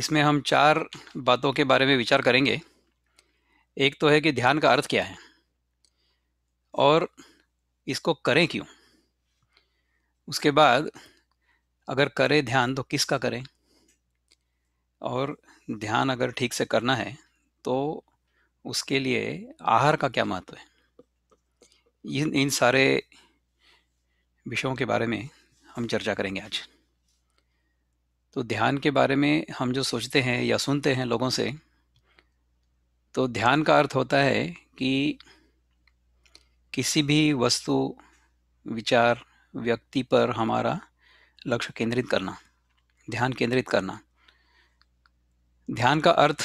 इसमें हम चार बातों के बारे में विचार करेंगे एक तो है कि ध्यान का अर्थ क्या है और इसको करें क्यों उसके बाद अगर करें ध्यान तो किसका करें और ध्यान अगर ठीक से करना है तो उसके लिए आहार का क्या महत्व है इन इन सारे विषयों के बारे में हम चर्चा करेंगे आज तो ध्यान के बारे में हम जो सोचते हैं या सुनते हैं लोगों से तो ध्यान का अर्थ होता है कि किसी भी वस्तु विचार व्यक्ति पर हमारा लक्ष्य केंद्रित करना ध्यान केंद्रित करना ध्यान का अर्थ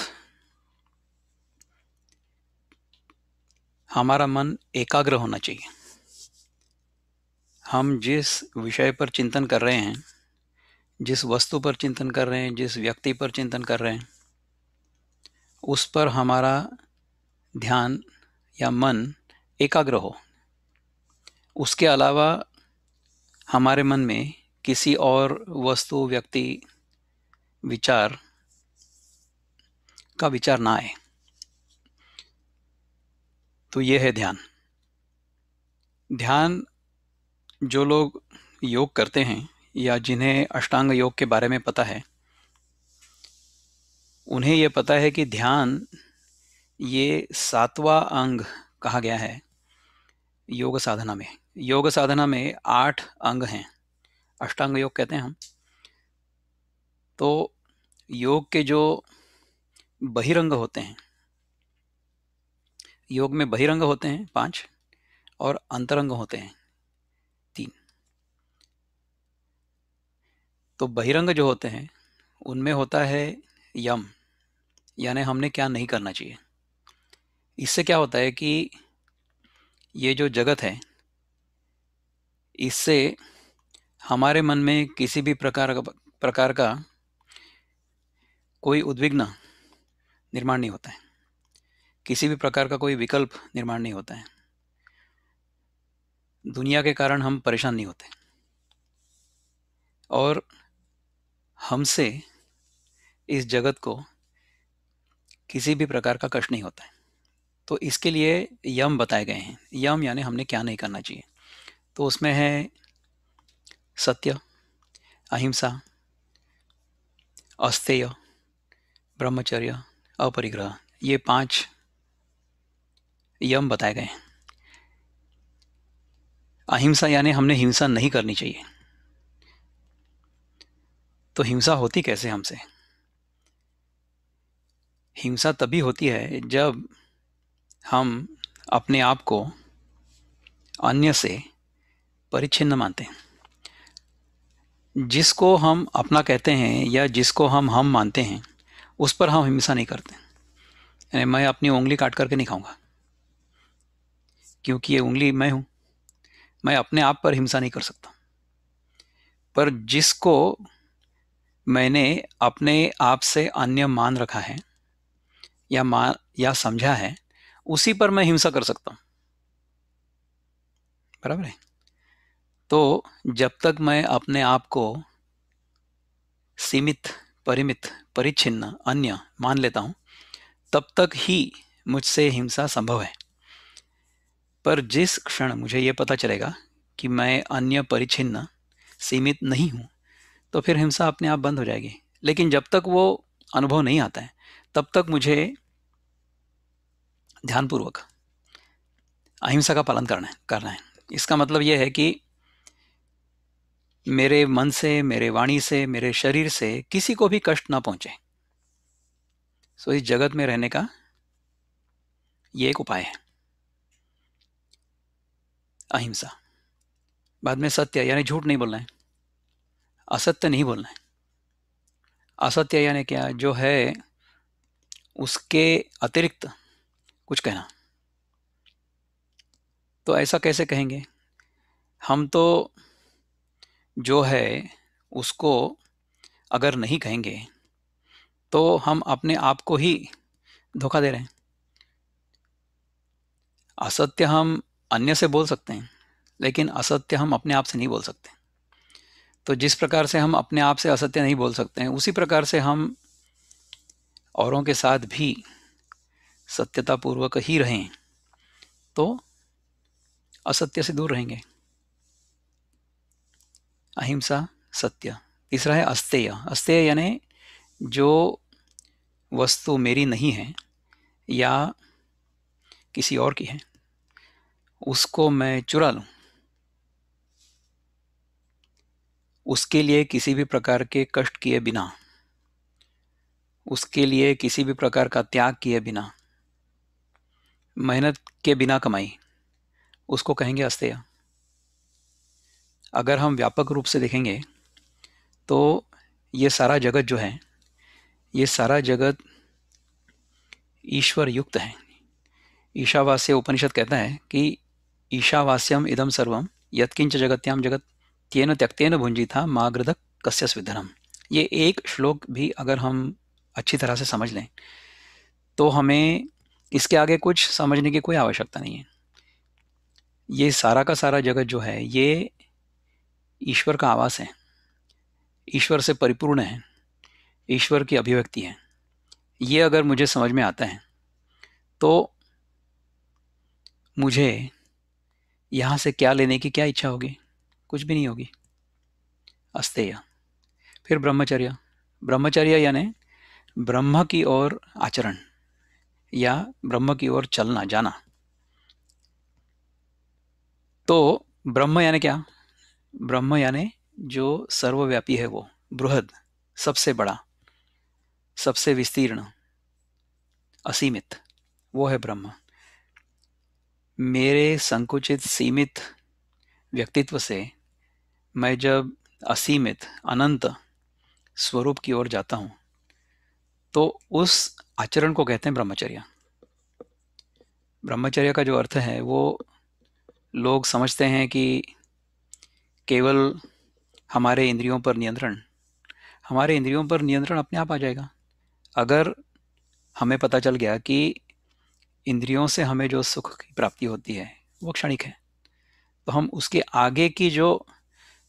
हमारा मन एकाग्र होना चाहिए हम जिस विषय पर चिंतन कर रहे हैं जिस वस्तु पर चिंतन कर रहे हैं जिस व्यक्ति पर चिंतन कर रहे हैं उस पर हमारा ध्यान या मन एकाग्र हो उसके अलावा हमारे मन में किसी और वस्तु व्यक्ति विचार का विचार ना आए तो ये है ध्यान ध्यान जो लोग योग करते हैं या जिन्हें अष्टांग योग के बारे में पता है उन्हें यह पता है कि ध्यान ये सातवां अंग कहा गया है योग साधना में योग साधना में आठ अंग हैं अष्टांग योग कहते हैं हम तो योग के जो बहिरंग होते हैं योग में बहिरंग होते हैं पांच और अंतरंग होते हैं तो बहिरंग जो होते हैं उनमें होता है यम यानी हमने क्या नहीं करना चाहिए इससे क्या होता है कि ये जो जगत है इससे हमारे मन में किसी भी प्रकार का प्रकार का कोई उद्विग्न निर्माण नहीं होता है किसी भी प्रकार का कोई विकल्प निर्माण नहीं होता है दुनिया के कारण हम परेशान नहीं होते और हमसे इस जगत को किसी भी प्रकार का कष्ट नहीं होता है तो इसके लिए यम बताए गए हैं यम यानी हमने क्या नहीं करना चाहिए तो उसमें है सत्य अहिंसा अस्तेय ब्रह्मचर्य अपरिग्रह ये पांच यम बताए गए हैं अहिंसा यानी हमने हिंसा नहीं करनी चाहिए तो हिंसा होती कैसे हमसे हिंसा तभी होती है जब हम अपने आप को अन्य से परिच्छिन्न मानते हैं जिसको हम अपना कहते हैं या जिसको हम हम मानते हैं उस पर हम हिंसा नहीं करते यानी मैं अपनी उंगली काट करके नहीं खाऊंगा क्योंकि ये उंगली मैं हूं मैं अपने आप पर हिंसा नहीं कर सकता पर जिसको मैंने अपने आप से अन्य मान रखा है या मान या समझा है उसी पर मैं हिंसा कर सकता हूँ बराबर है तो जब तक मैं अपने आप को सीमित परिमित परिच्छिन्न अन्य मान लेता हूँ तब तक ही मुझसे हिंसा संभव है पर जिस क्षण मुझे ये पता चलेगा कि मैं अन्य परिच्छिन्न सीमित नहीं हूँ तो फिर हिंसा अपने आप बंद हो जाएगी लेकिन जब तक वो अनुभव नहीं आता है तब तक मुझे ध्यानपूर्वक अहिंसा का पालन करना है करना है इसका मतलब यह है कि मेरे मन से मेरे वाणी से मेरे शरीर से किसी को भी कष्ट ना पहुंचे सो इस जगत में रहने का ये एक उपाय है अहिंसा बाद में सत्य यानी झूठ नहीं बोलना है असत्य नहीं बोलना है असत्य यानी क्या जो है उसके अतिरिक्त कुछ कहना तो ऐसा कैसे कहेंगे हम तो जो है उसको अगर नहीं कहेंगे तो हम अपने आप को ही धोखा दे रहे हैं असत्य हम अन्य से बोल सकते हैं लेकिन असत्य हम अपने आप से नहीं बोल सकते तो जिस प्रकार से हम अपने आप से असत्य नहीं बोल सकते हैं उसी प्रकार से हम औरों के साथ भी सत्यतापूर्वक ही रहें तो असत्य से दूर रहेंगे अहिंसा सत्य तीसरा है अस्तेय अस्तेय यानी जो वस्तु मेरी नहीं है या किसी और की है उसको मैं चुरा लूँ उसके लिए किसी भी प्रकार के कष्ट किए बिना उसके लिए किसी भी प्रकार का त्याग किए बिना मेहनत के बिना कमाई उसको कहेंगे अस्तेय अगर हम व्यापक रूप से देखेंगे तो ये सारा जगत जो है ये सारा जगत ईश्वर युक्त है ईशावास्य उपनिषद कहता है कि ईशावास्यम इदम सर्वम यत्किंच जगत्याम जगत त्येन त्यक्तेन भुंजिथा माग्रधक कस्य स्विधनम ये एक श्लोक भी अगर हम अच्छी तरह से समझ लें तो हमें इसके आगे कुछ समझने की कोई आवश्यकता नहीं है ये सारा का सारा जगत जो है ये ईश्वर का आवास है ईश्वर से परिपूर्ण है ईश्वर की अभिव्यक्ति है ये अगर मुझे समझ में आता है तो मुझे यहाँ से क्या लेने की क्या इच्छा होगी कुछ भी नहीं होगी अस्तेय फिर ब्रह्मचर्य ब्रह्मचर्य यानी ब्रह्म की ओर आचरण या ब्रह्म की ओर चलना जाना तो ब्रह्म यानी क्या ब्रह्म यानी जो सर्वव्यापी है वो बृहद सबसे बड़ा सबसे विस्तीर्ण असीमित वो है ब्रह्म मेरे संकुचित सीमित व्यक्तित्व से मैं जब असीमित अनंत स्वरूप की ओर जाता हूँ तो उस आचरण को कहते हैं ब्रह्मचर्य ब्रह्मचर्य का जो अर्थ है वो लोग समझते हैं कि केवल हमारे इंद्रियों पर नियंत्रण हमारे इंद्रियों पर नियंत्रण अपने आप आ जाएगा अगर हमें पता चल गया कि इंद्रियों से हमें जो सुख की प्राप्ति होती है वो क्षणिक है तो हम उसके आगे की जो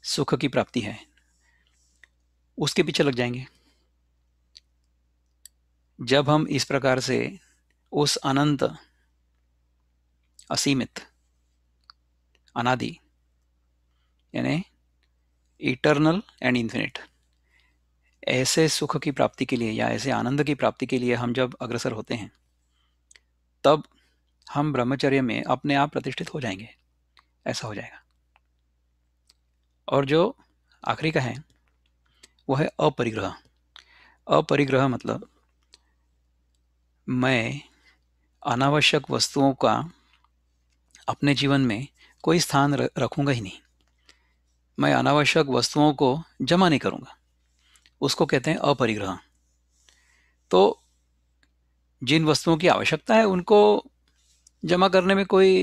सुख की प्राप्ति है उसके पीछे लग जाएंगे जब हम इस प्रकार से उस अनंत असीमित अनादि यानी इटर्नल एंड इन्फिनिट ऐसे सुख की प्राप्ति के लिए या ऐसे आनंद की प्राप्ति के लिए हम जब अग्रसर होते हैं तब हम ब्रह्मचर्य में अपने आप प्रतिष्ठित हो जाएंगे ऐसा हो जाएगा और जो आखिरी का है वो है अपरिग्रह अपरिग्रह मतलब मैं अनावश्यक वस्तुओं का अपने जीवन में कोई स्थान रखूँगा ही नहीं मैं अनावश्यक वस्तुओं को जमा नहीं करूँगा उसको कहते हैं अपरिग्रह तो जिन वस्तुओं की आवश्यकता है उनको जमा करने में कोई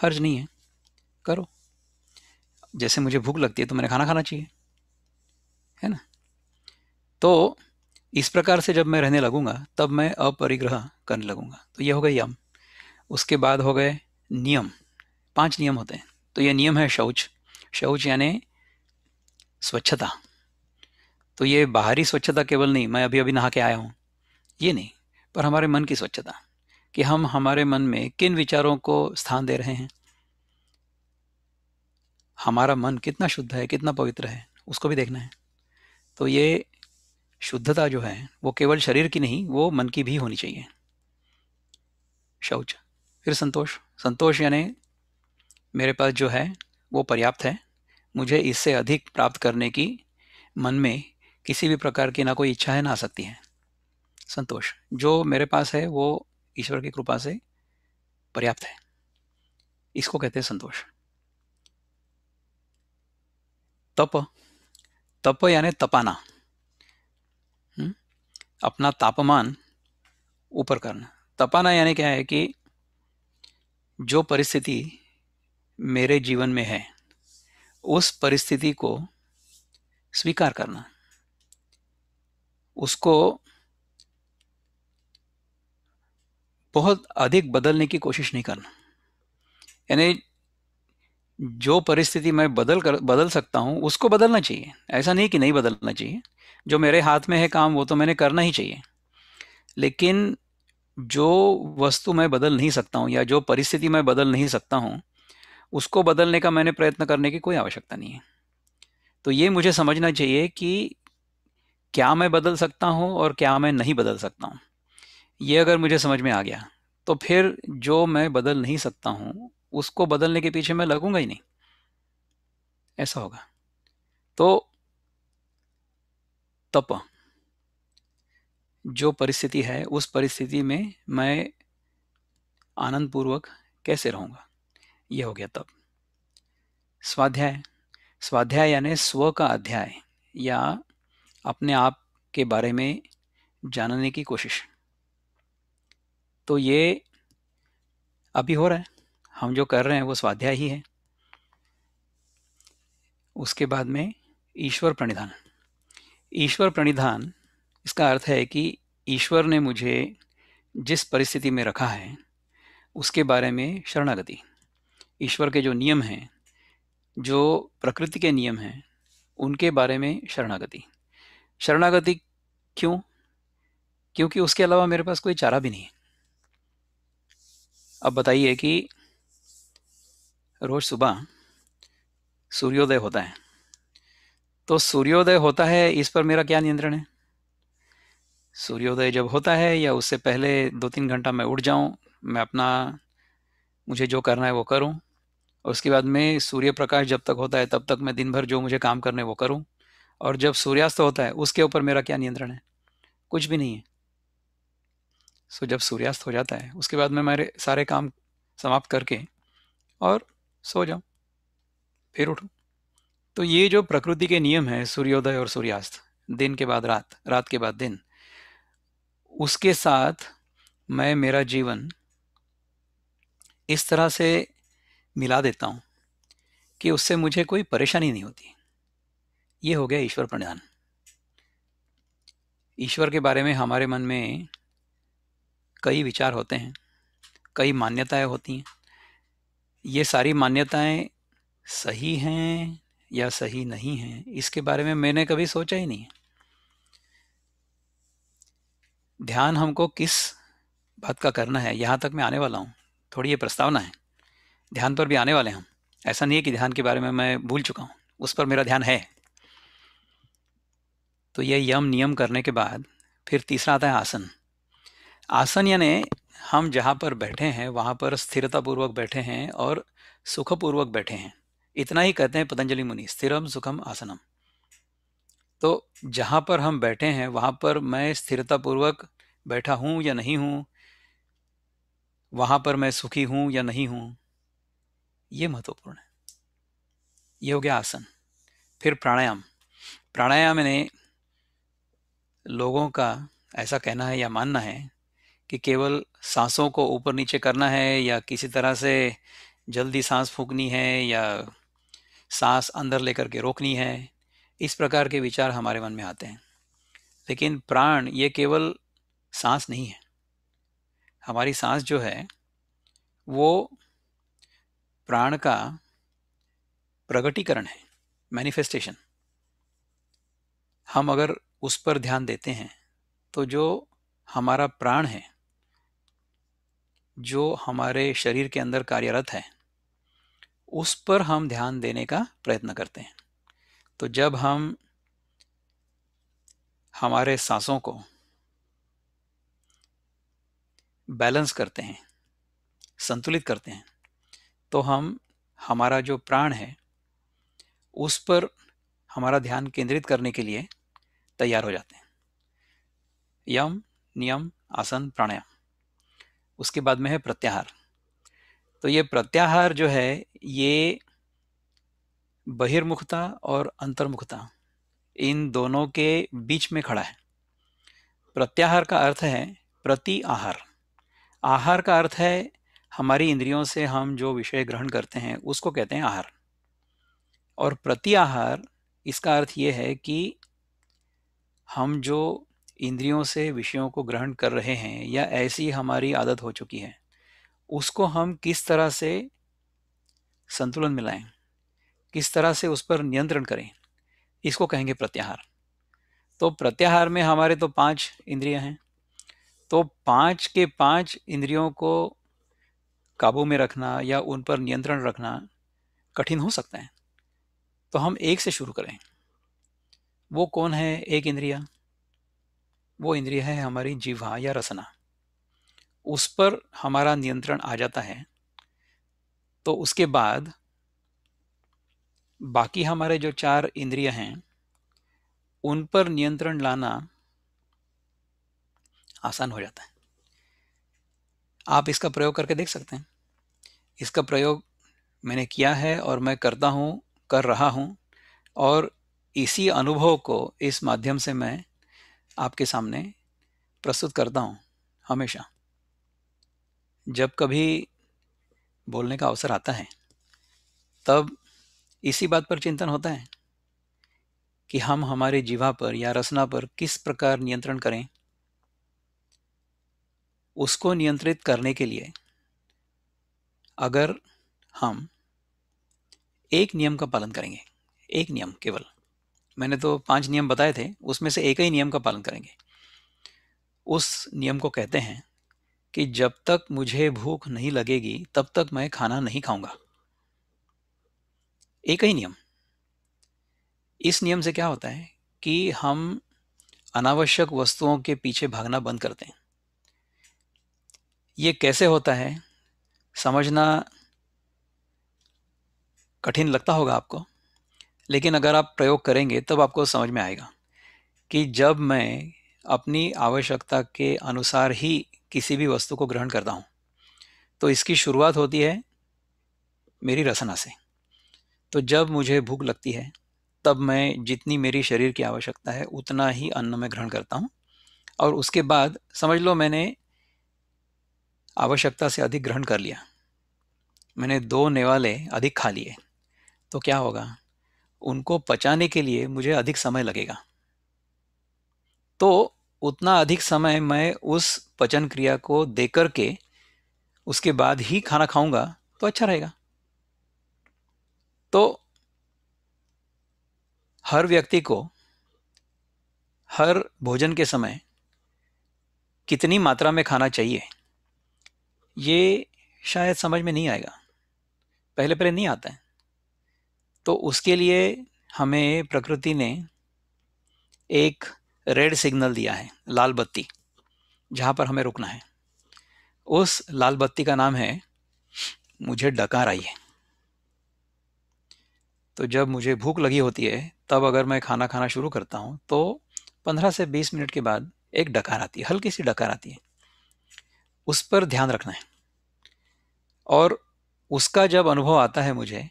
हर्ज नहीं है करो जैसे मुझे भूख लगती है तो मैंने खाना खाना चाहिए है ना तो इस प्रकार से जब मैं रहने लगूंगा तब मैं अपरिग्रह करने लगूंगा तो ये हो गए यम उसके बाद हो गए नियम पांच नियम होते हैं तो ये नियम है शौच शौच यानी स्वच्छता तो ये बाहरी स्वच्छता केवल नहीं मैं अभी अभी नहा के आया हूँ ये नहीं पर हमारे मन की स्वच्छता कि हम हमारे मन में किन विचारों को स्थान दे रहे हैं हमारा मन कितना शुद्ध है कितना पवित्र है उसको भी देखना है तो ये शुद्धता जो है वो केवल शरीर की नहीं वो मन की भी होनी चाहिए शौच फिर संतोष संतोष यानी मेरे पास जो है वो पर्याप्त है मुझे इससे अधिक प्राप्त करने की मन में किसी भी प्रकार की ना कोई इच्छा है ना आ सकती है संतोष जो मेरे पास है वो ईश्वर की कृपा से पर्याप्त है इसको कहते हैं संतोष तप तप यानी तपाना हुँ? हम्म? अपना तापमान ऊपर करना तपाना यानी क्या है कि जो परिस्थिति मेरे जीवन में है उस परिस्थिति को स्वीकार करना उसको बहुत अधिक बदलने की कोशिश नहीं करना यानी जो परिस्थिति मैं बदल कर बदल सकता हूँ उसको बदलना चाहिए ऐसा नहीं कि नहीं बदलना चाहिए जो मेरे हाथ में है काम वो तो मैंने करना ही चाहिए लेकिन जो वस्तु मैं बदल नहीं सकता हूँ या जो परिस्थिति मैं बदल नहीं सकता हूँ उसको बदलने का मैंने प्रयत्न करने की कोई आवश्यकता नहीं है तो ये मुझे समझना चाहिए कि क्या मैं बदल सकता हूँ और क्या मैं नहीं बदल सकता हूँ ये अगर मुझे समझ में आ गया तो फिर जो मैं बदल नहीं सकता हूँ उसको बदलने के पीछे मैं लगूंगा ही नहीं ऐसा होगा तो तप जो परिस्थिति है उस परिस्थिति में मैं आनंद पूर्वक कैसे रहूंगा यह हो गया तप स्वाध्याय स्वाध्याय यानी स्व का अध्याय या अपने आप के बारे में जानने की कोशिश तो ये अभी हो रहा है हम जो कर रहे हैं वो स्वाध्याय ही है उसके बाद में ईश्वर प्रणिधान ईश्वर प्रणिधान इसका अर्थ है कि ईश्वर ने मुझे जिस परिस्थिति में रखा है उसके बारे में शरणागति ईश्वर के जो नियम हैं जो प्रकृति के नियम हैं उनके बारे में शरणागति शरणागति क्यों क्योंकि उसके अलावा मेरे पास कोई चारा भी नहीं है अब बताइए कि रोज सुबह सूर्योदय होता है तो सूर्योदय होता है इस पर मेरा क्या नियंत्रण है सूर्योदय जब होता है या उससे पहले दो तीन घंटा मैं उठ जाऊं मैं अपना मुझे जो करना है वो करूं और उसके बाद में सूर्य प्रकाश जब तक होता है तब तक मैं दिन भर जो मुझे काम करने वो करूं और जब सूर्यास्त होता है उसके ऊपर मेरा क्या नियंत्रण है कुछ भी नहीं है सो जब सूर्यास्त हो जाता है उसके बाद में मेरे सारे काम समाप्त करके और सो जाऊँ फिर उठो तो ये जो प्रकृति के नियम है सूर्योदय और सूर्यास्त दिन के बाद रात रात के बाद दिन उसके साथ मैं मेरा जीवन इस तरह से मिला देता हूँ कि उससे मुझे कोई परेशानी नहीं होती ये हो गया ईश्वर प्रणान ईश्वर के बारे में हमारे मन में कई विचार होते हैं कई मान्यताएं होती हैं ये सारी मान्यताएं सही हैं या सही नहीं हैं इसके बारे में मैंने कभी सोचा ही नहीं ध्यान हमको किस बात का करना है यहाँ तक मैं आने वाला हूँ थोड़ी ये प्रस्तावना है ध्यान पर भी आने वाले हम ऐसा नहीं है कि ध्यान के बारे में मैं भूल चुका हूँ उस पर मेरा ध्यान है तो यह यम नियम करने के बाद फिर तीसरा आता है आसन आसन यानी हम जहाँ पर बैठे हैं वहाँ पर स्थिरतापूर्वक बैठे हैं और सुखपूर्वक बैठे हैं इतना ही कहते हैं पतंजलि मुनि स्थिरम सुखम आसनम तो जहाँ पर हम बैठे हैं वहाँ पर मैं स्थिरतापूर्वक बैठा हूँ या नहीं हूँ वहाँ पर मैं सुखी हूँ या नहीं हूँ ये महत्वपूर्ण है ये हो गया आसन फिर प्राणायाम प्राणायाम ने लोगों का ऐसा कहना है या मानना है कि केवल सांसों को ऊपर नीचे करना है या किसी तरह से जल्दी सांस फूकनी है या सांस अंदर लेकर के रोकनी है इस प्रकार के विचार हमारे मन में आते हैं लेकिन प्राण ये केवल सांस नहीं है हमारी सांस जो है वो प्राण का प्रगटीकरण है मैनिफेस्टेशन हम अगर उस पर ध्यान देते हैं तो जो हमारा प्राण है जो हमारे शरीर के अंदर कार्यरत है उस पर हम ध्यान देने का प्रयत्न करते हैं तो जब हम हमारे सांसों को बैलेंस करते हैं संतुलित करते हैं तो हम हमारा जो प्राण है उस पर हमारा ध्यान केंद्रित करने के लिए तैयार हो जाते हैं यम नियम आसन प्राणायाम उसके बाद में है प्रत्याहार तो ये प्रत्याहार जो है ये बहिर्मुखता और अंतर्मुखता इन दोनों के बीच में खड़ा है प्रत्याहार का अर्थ है प्रति आहार आहार का अर्थ है हमारी इंद्रियों से हम जो विषय ग्रहण करते हैं उसको कहते हैं आहार और प्रति आहार इसका अर्थ ये है कि हम जो इंद्रियों से विषयों को ग्रहण कर रहे हैं या ऐसी हमारी आदत हो चुकी है उसको हम किस तरह से संतुलन मिलाएं किस तरह से उस पर नियंत्रण करें इसको कहेंगे प्रत्याहार तो प्रत्याहार में हमारे तो पांच इंद्रियां हैं तो पांच के पांच इंद्रियों को काबू में रखना या उन पर नियंत्रण रखना कठिन हो सकता है तो हम एक से शुरू करें वो कौन है एक इंद्रिया वो इंद्रिय है हमारी जीवा या रसना उस पर हमारा नियंत्रण आ जाता है तो उसके बाद बाकी हमारे जो चार इंद्रिय हैं उन पर नियंत्रण लाना आसान हो जाता है आप इसका प्रयोग करके देख सकते हैं इसका प्रयोग मैंने किया है और मैं करता हूँ कर रहा हूँ और इसी अनुभव को इस माध्यम से मैं आपके सामने प्रस्तुत करता हूँ हमेशा जब कभी बोलने का अवसर आता है तब इसी बात पर चिंतन होता है कि हम हमारे जीवा पर या रसना पर किस प्रकार नियंत्रण करें उसको नियंत्रित करने के लिए अगर हम एक नियम का पालन करेंगे एक नियम केवल मैंने तो पांच नियम बताए थे उसमें से एक ही नियम का पालन करेंगे उस नियम को कहते हैं कि जब तक मुझे भूख नहीं लगेगी तब तक मैं खाना नहीं खाऊंगा एक ही नियम इस नियम से क्या होता है कि हम अनावश्यक वस्तुओं के पीछे भागना बंद करते हैं ये कैसे होता है समझना कठिन लगता होगा आपको लेकिन अगर आप प्रयोग करेंगे तब आपको समझ में आएगा कि जब मैं अपनी आवश्यकता के अनुसार ही किसी भी वस्तु को ग्रहण करता हूँ तो इसकी शुरुआत होती है मेरी रसना से तो जब मुझे भूख लगती है तब मैं जितनी मेरी शरीर की आवश्यकता है उतना ही अन्न में ग्रहण करता हूँ और उसके बाद समझ लो मैंने आवश्यकता से अधिक ग्रहण कर लिया मैंने दो नेवाले अधिक खा लिए तो क्या होगा उनको पचाने के लिए मुझे अधिक समय लगेगा तो उतना अधिक समय मैं उस पचन क्रिया को दे करके उसके बाद ही खाना खाऊंगा तो अच्छा रहेगा तो हर व्यक्ति को हर भोजन के समय कितनी मात्रा में खाना चाहिए ये शायद समझ में नहीं आएगा पहले पहले नहीं आता है तो उसके लिए हमें प्रकृति ने एक रेड सिग्नल दिया है लाल बत्ती जहाँ पर हमें रुकना है उस लाल बत्ती का नाम है मुझे डकार आई है तो जब मुझे भूख लगी होती है तब अगर मैं खाना खाना शुरू करता हूँ तो 15 से 20 मिनट के बाद एक डकार आती है हल्की सी डकार आती है उस पर ध्यान रखना है और उसका जब अनुभव आता है मुझे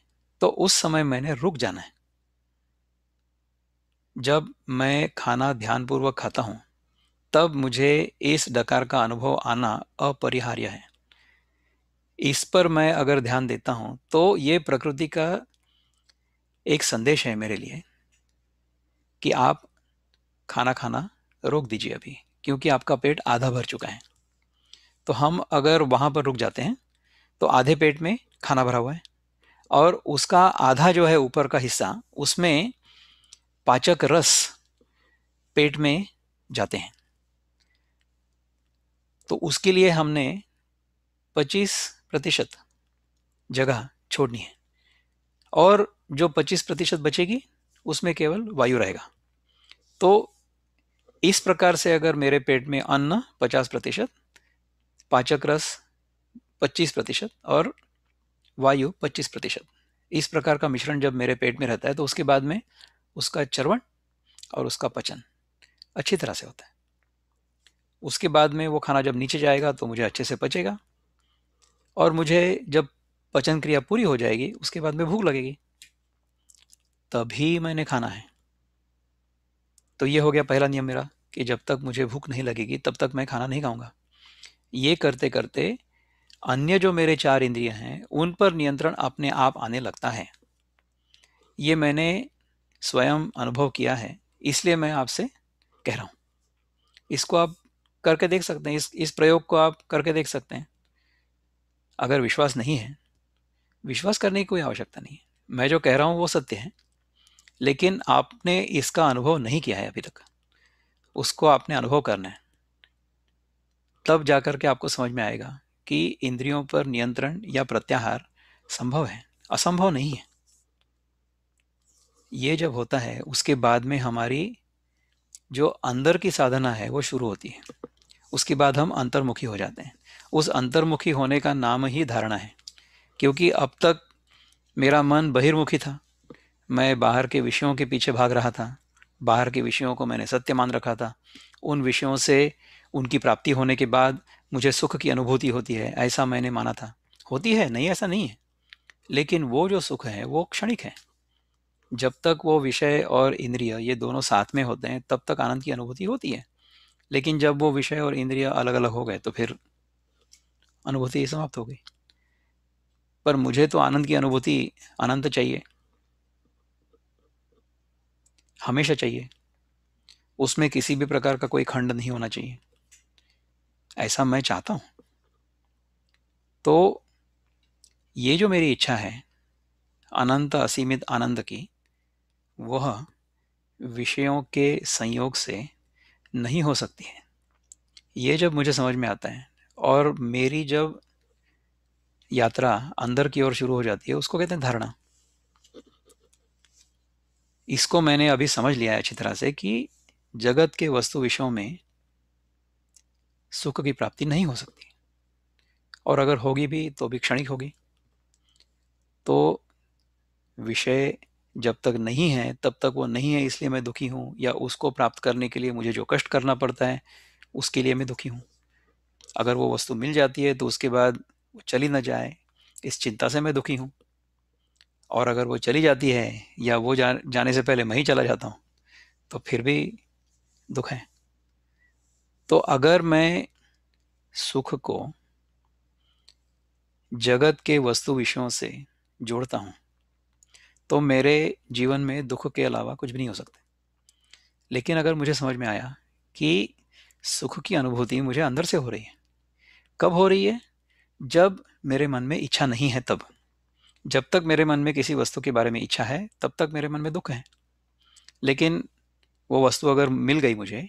तो उस समय मैंने रुक जाना है जब मैं खाना ध्यानपूर्वक खाता हूं तब मुझे इस डकार का अनुभव आना अपरिहार्य है इस पर मैं अगर ध्यान देता हूं तो ये प्रकृति का एक संदेश है मेरे लिए कि आप खाना खाना रोक दीजिए अभी क्योंकि आपका पेट आधा भर चुका है तो हम अगर वहां पर रुक जाते हैं तो आधे पेट में खाना भरा हुआ है और उसका आधा जो है ऊपर का हिस्सा उसमें पाचक रस पेट में जाते हैं तो उसके लिए हमने 25 प्रतिशत जगह छोड़नी है और जो 25 प्रतिशत बचेगी उसमें केवल वायु रहेगा तो इस प्रकार से अगर मेरे पेट में अन्न 50 प्रतिशत पाचक रस 25 प्रतिशत और वायु 25 प्रतिशत इस प्रकार का मिश्रण जब मेरे पेट में रहता है तो उसके बाद में उसका चरवण और उसका पचन अच्छी तरह से होता है उसके बाद में वो खाना जब नीचे जाएगा तो मुझे अच्छे से पचेगा और मुझे जब पचन क्रिया पूरी हो जाएगी उसके बाद में भूख लगेगी तभी मैंने खाना है तो ये हो गया पहला नियम मेरा कि जब तक मुझे भूख नहीं लगेगी तब तक मैं खाना नहीं खाऊंगा ये करते करते अन्य जो मेरे चार इंद्रिय हैं उन पर नियंत्रण अपने आप आने लगता है ये मैंने स्वयं अनुभव किया है इसलिए मैं आपसे कह रहा हूँ इसको आप करके देख सकते हैं इस इस प्रयोग को आप करके देख सकते हैं अगर विश्वास नहीं है विश्वास करने की कोई आवश्यकता नहीं है मैं जो कह रहा हूँ वो सत्य है लेकिन आपने इसका अनुभव नहीं किया है अभी तक उसको आपने अनुभव करना है तब जा कर के आपको समझ में आएगा कि इंद्रियों पर नियंत्रण या प्रत्याहार संभव है असंभव नहीं है ये जब होता है उसके बाद में हमारी जो अंदर की साधना है वो शुरू होती है उसके बाद हम अंतर्मुखी हो जाते हैं उस अंतर्मुखी होने का नाम ही धारणा है क्योंकि अब तक मेरा मन बहिर्मुखी था मैं बाहर के विषयों के पीछे भाग रहा था बाहर के विषयों को मैंने सत्य मान रखा था उन विषयों से उनकी प्राप्ति होने के बाद मुझे सुख की अनुभूति होती है ऐसा मैंने माना था होती है नहीं ऐसा नहीं है लेकिन वो जो सुख है वो क्षणिक है जब तक वो विषय और इंद्रिय ये दोनों साथ में होते हैं तब तक आनंद की अनुभूति होती है लेकिन जब वो विषय और इंद्रिय अलग अलग हो गए तो फिर अनुभूति समाप्त हो गई पर मुझे तो आनंद की अनुभूति अनंत चाहिए हमेशा चाहिए उसमें किसी भी प्रकार का कोई खंड नहीं होना चाहिए ऐसा मैं चाहता हूँ तो ये जो मेरी इच्छा है अनंत असीमित आनंद की वह विषयों के संयोग से नहीं हो सकती है ये जब मुझे समझ में आता है और मेरी जब यात्रा अंदर की ओर शुरू हो जाती है उसको कहते हैं धारणा इसको मैंने अभी समझ लिया है अच्छी तरह से कि जगत के वस्तु विषयों में सुख की प्राप्ति नहीं हो सकती और अगर होगी भी तो भी क्षणिक होगी तो विषय जब तक नहीं है तब तक वो नहीं है इसलिए मैं दुखी हूँ या उसको प्राप्त करने के लिए मुझे जो कष्ट करना पड़ता है उसके लिए मैं दुखी हूँ अगर वो वस्तु मिल जाती है तो उसके बाद वो चली ना जाए इस चिंता से मैं दुखी हूँ और अगर वो चली जाती है या वो जा, जाने से पहले मैं ही चला जाता हूँ तो फिर भी दुख है तो अगर मैं सुख को जगत के वस्तु विषयों से जोड़ता हूँ तो मेरे जीवन में दुख के अलावा कुछ भी नहीं हो सकता लेकिन अगर मुझे समझ में आया कि सुख की अनुभूति मुझे अंदर से हो रही है कब हो रही है जब मेरे मन में इच्छा नहीं है तब जब तक मेरे मन में किसी वस्तु के बारे में इच्छा है तब तक मेरे मन में दुख है लेकिन वो वस्तु अगर मिल गई मुझे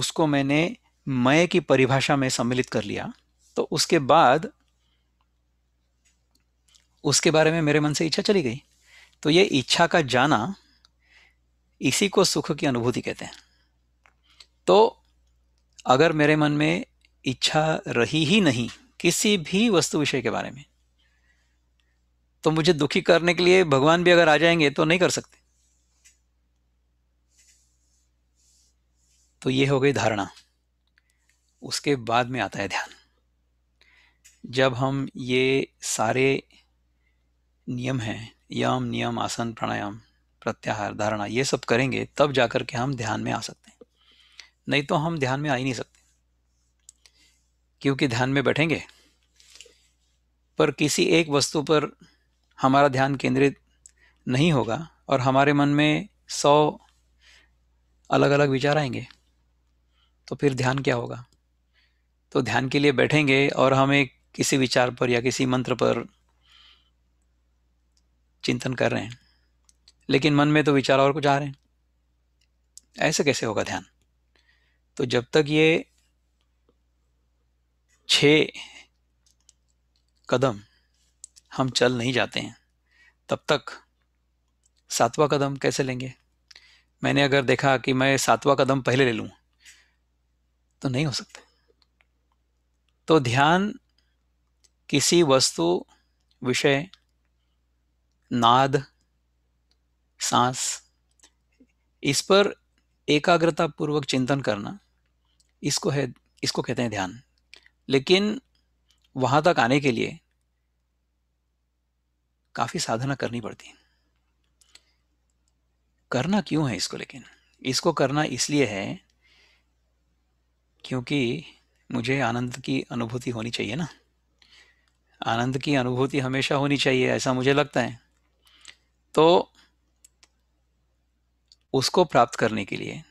उसको मैंने मय की परिभाषा में सम्मिलित कर लिया तो उसके बाद उसके बारे में मेरे मन से इच्छा चली गई तो ये इच्छा का जाना इसी को सुख की अनुभूति कहते हैं तो अगर मेरे मन में इच्छा रही ही नहीं किसी भी वस्तु विषय के बारे में तो मुझे दुखी करने के लिए भगवान भी अगर आ जाएंगे तो नहीं कर सकते तो ये हो गई धारणा उसके बाद में आता है ध्यान जब हम ये सारे नियम हैं यम नियम आसन प्राणायाम प्रत्याहार धारणा ये सब करेंगे तब जाकर के हम ध्यान में आ सकते हैं नहीं तो हम ध्यान में आ ही नहीं सकते क्योंकि ध्यान में बैठेंगे पर किसी एक वस्तु पर हमारा ध्यान केंद्रित नहीं होगा और हमारे मन में सौ अलग अलग विचार आएंगे तो फिर ध्यान क्या होगा तो ध्यान के लिए बैठेंगे और हमें किसी विचार पर या किसी मंत्र पर चिंतन कर रहे हैं लेकिन मन में तो विचार और कुछ आ रहे हैं ऐसे कैसे होगा ध्यान तो जब तक ये छ कदम हम चल नहीं जाते हैं तब तक सातवां कदम कैसे लेंगे मैंने अगर देखा कि मैं सातवां कदम पहले ले लूँ तो नहीं हो सकते तो ध्यान किसी वस्तु विषय नाद सांस इस पर एकाग्रता पूर्वक चिंतन करना इसको है इसको कहते हैं ध्यान लेकिन वहाँ तक आने के लिए काफ़ी साधना करनी पड़ती है करना क्यों है इसको लेकिन इसको करना इसलिए है क्योंकि मुझे आनंद की अनुभूति होनी चाहिए ना आनंद की अनुभूति हमेशा होनी चाहिए ऐसा मुझे लगता है तो उसको प्राप्त करने के लिए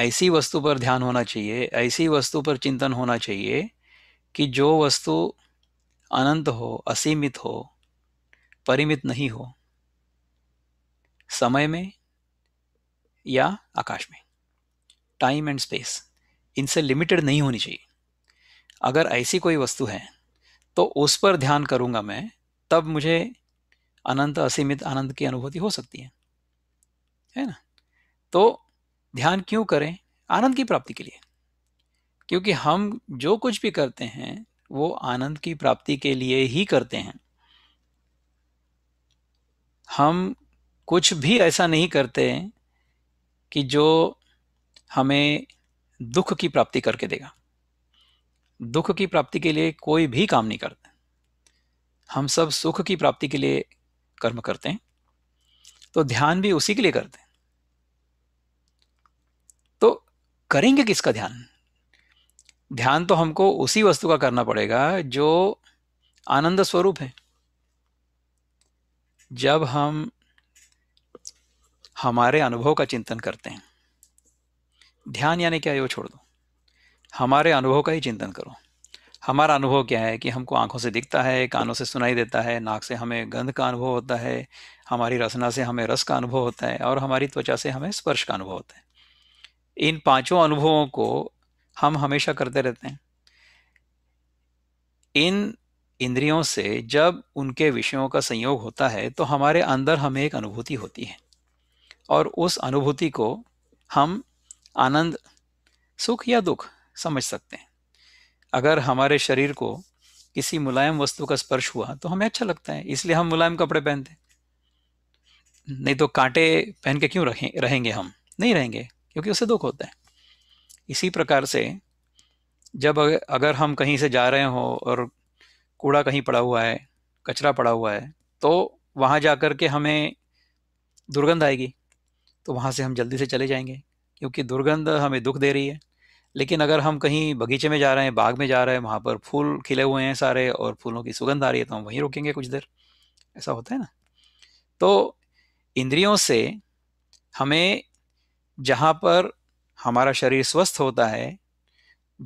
ऐसी वस्तु पर ध्यान होना चाहिए ऐसी वस्तु पर चिंतन होना चाहिए कि जो वस्तु अनंत हो असीमित हो परिमित नहीं हो समय में या आकाश में टाइम एंड स्पेस इनसे लिमिटेड नहीं होनी चाहिए अगर ऐसी कोई वस्तु है तो उस पर ध्यान करूँगा मैं तब मुझे अनंत असीमित आनंद की अनुभूति हो सकती है है ना तो ध्यान क्यों करें आनंद की प्राप्ति के लिए क्योंकि हम जो कुछ भी करते हैं वो आनंद की प्राप्ति के लिए ही करते हैं हम कुछ भी ऐसा नहीं करते कि जो हमें दुख की प्राप्ति करके देगा दुख की प्राप्ति के लिए कोई भी काम नहीं करते हम सब सुख की प्राप्ति के लिए कर्म करते हैं तो ध्यान भी उसी के लिए करते हैं तो करेंगे किसका ध्यान ध्यान तो हमको उसी वस्तु का करना पड़ेगा जो आनंद स्वरूप है जब हम हमारे अनुभव का चिंतन करते हैं ध्यान यानी क्या है वो छोड़ दो हमारे अनुभव का ही चिंतन करो हमारा अनुभव क्या है कि हमको आंखों से दिखता है कानों से सुनाई देता है नाक से हमें गंध का अनुभव होता है हमारी रसना से हमें रस का अनुभव होता है और हमारी त्वचा से हमें स्पर्श का अनुभव होता है इन पांचों अनुभवों को हम हमेशा करते रहते हैं इन इंद्रियों से जब उनके विषयों का संयोग होता है तो हमारे अंदर हमें एक अनुभूति होती है और उस अनुभूति को हम आनंद सुख या दुख समझ सकते हैं अगर हमारे शरीर को किसी मुलायम वस्तु का स्पर्श हुआ तो हमें अच्छा लगता है इसलिए हम मुलायम कपड़े पहनते नहीं तो कांटे पहन के क्यों रहें, रहेंगे हम नहीं रहेंगे क्योंकि उससे दुख होता है इसी प्रकार से जब अगर हम कहीं से जा रहे हों और कूड़ा कहीं पड़ा हुआ है कचरा पड़ा हुआ है तो वहाँ जा कर के हमें दुर्गंध आएगी तो वहाँ से हम जल्दी से चले जाएंगे क्योंकि दुर्गंध हमें दुख दे रही है लेकिन अगर हम कहीं बगीचे में जा रहे हैं बाग में जा रहे हैं वहाँ पर फूल खिले हुए हैं सारे और फूलों की सुगंध आ रही है तो हम वहीं रुकेंगे कुछ देर ऐसा होता है ना तो इंद्रियों से हमें जहाँ पर हमारा शरीर स्वस्थ होता है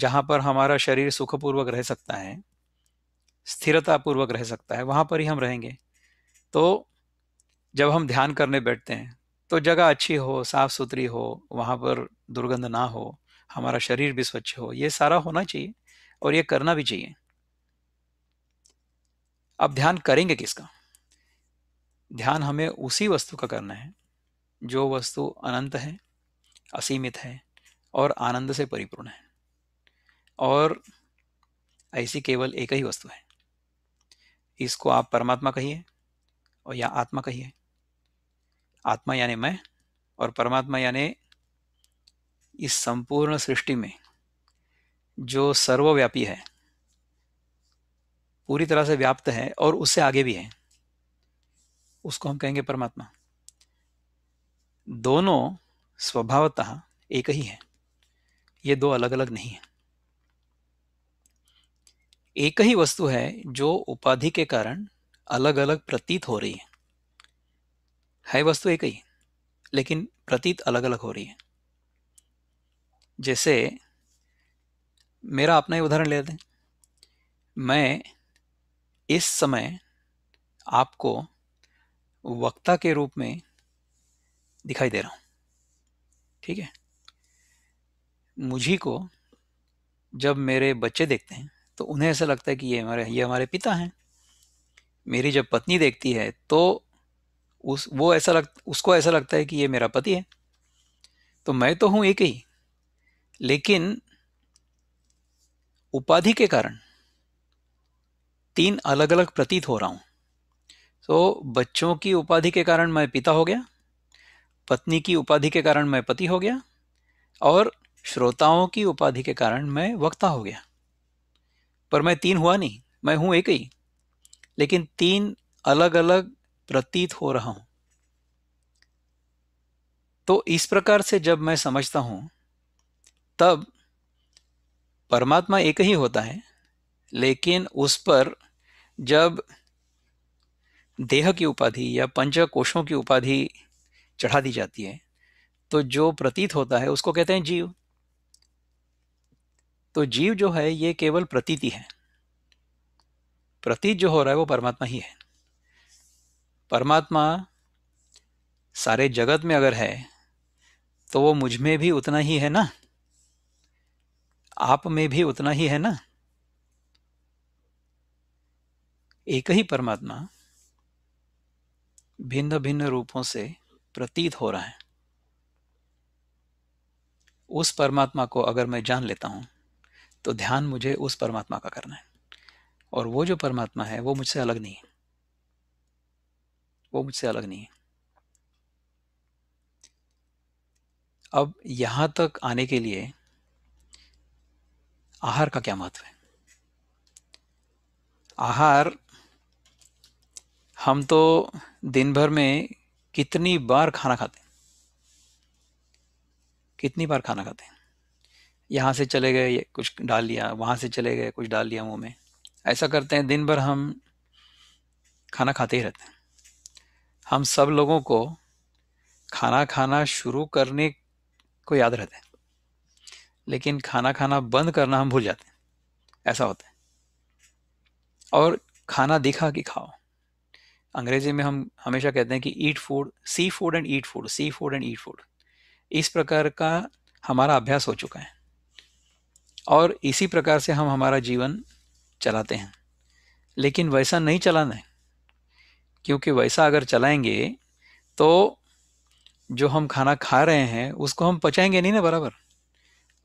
जहाँ पर हमारा शरीर सुखपूर्वक रह सकता है स्थिरतापूर्वक रह सकता है वहाँ पर ही हम रहेंगे तो जब हम ध्यान करने बैठते हैं तो जगह अच्छी हो साफ सुथरी हो वहाँ पर दुर्गंध ना हो हमारा शरीर भी स्वच्छ हो ये सारा होना चाहिए और ये करना भी चाहिए अब ध्यान करेंगे किसका ध्यान हमें उसी वस्तु का करना है जो वस्तु अनंत है असीमित है और आनंद से परिपूर्ण है और ऐसी केवल एक ही वस्तु है इसको आप परमात्मा कहिए और या आत्मा कहिए आत्मा यानी मैं और परमात्मा यानी इस संपूर्ण सृष्टि में जो सर्वव्यापी है पूरी तरह से व्याप्त है और उससे आगे भी है उसको हम कहेंगे परमात्मा दोनों स्वभावतः एक ही है ये दो अलग अलग नहीं है एक ही वस्तु है जो उपाधि के कारण अलग अलग प्रतीत हो रही है है वस्तु एक ही लेकिन प्रतीत अलग अलग हो रही है जैसे मेरा अपना ही उदाहरण ले दें मैं इस समय आपको वक्ता के रूप में दिखाई दे रहा हूँ ठीक है मुझी को जब मेरे बच्चे देखते हैं तो उन्हें ऐसा लगता है कि ये हमारे ये हमारे पिता हैं मेरी जब पत्नी देखती है तो उस वो ऐसा लग उसको ऐसा लगता है कि ये मेरा पति है तो मैं तो हूं एक ही लेकिन उपाधि के कारण तीन अलग अलग प्रतीत हो रहा हूं तो बच्चों की उपाधि के कारण मैं पिता हो गया पत्नी की उपाधि के कारण मैं पति हो गया और श्रोताओं की उपाधि के कारण मैं वक्ता हो गया पर मैं तीन हुआ नहीं मैं हूं एक ही लेकिन तीन अलग अलग प्रतीत हो रहा हूं तो इस प्रकार से जब मैं समझता हूं तब परमात्मा एक ही होता है लेकिन उस पर जब देह की उपाधि या पंच कोशों की उपाधि चढ़ा दी जाती है तो जो प्रतीत होता है उसको कहते हैं जीव तो जीव जो है ये केवल प्रतीति है प्रतीत जो हो रहा है वो परमात्मा ही है परमात्मा सारे जगत में अगर है तो वो मुझ में भी उतना ही है ना आप में भी उतना ही है ना एक ही परमात्मा भिन्न भिन्न रूपों से प्रतीत हो रहा है उस परमात्मा को अगर मैं जान लेता हूं तो ध्यान मुझे उस परमात्मा का करना है और वो जो परमात्मा है वो मुझसे अलग नहीं है वो मुझसे अलग नहीं है अब यहां तक आने के लिए आहार का क्या महत्व है आहार हम तो दिन भर में कितनी बार खाना खाते हैं कितनी बार खाना खाते हैं यहां से चले गए कुछ डाल लिया वहां से चले गए कुछ डाल लिया मुंह में ऐसा करते हैं दिन भर हम खाना खाते ही रहते हैं हम सब लोगों को खाना खाना शुरू करने को याद रहता है लेकिन खाना खाना बंद करना हम भूल जाते हैं ऐसा होता है और खाना दिखा कि खाओ अंग्रेजी में हम हमेशा कहते हैं कि eat food see food and eat food see food and eat food इस प्रकार का हमारा अभ्यास हो चुका है और इसी प्रकार से हम हमारा जीवन चलाते हैं लेकिन वैसा नहीं चलाना है क्योंकि वैसा अगर चलाएंगे तो जो हम खाना खा रहे हैं उसको हम पचाएंगे नहीं ना बराबर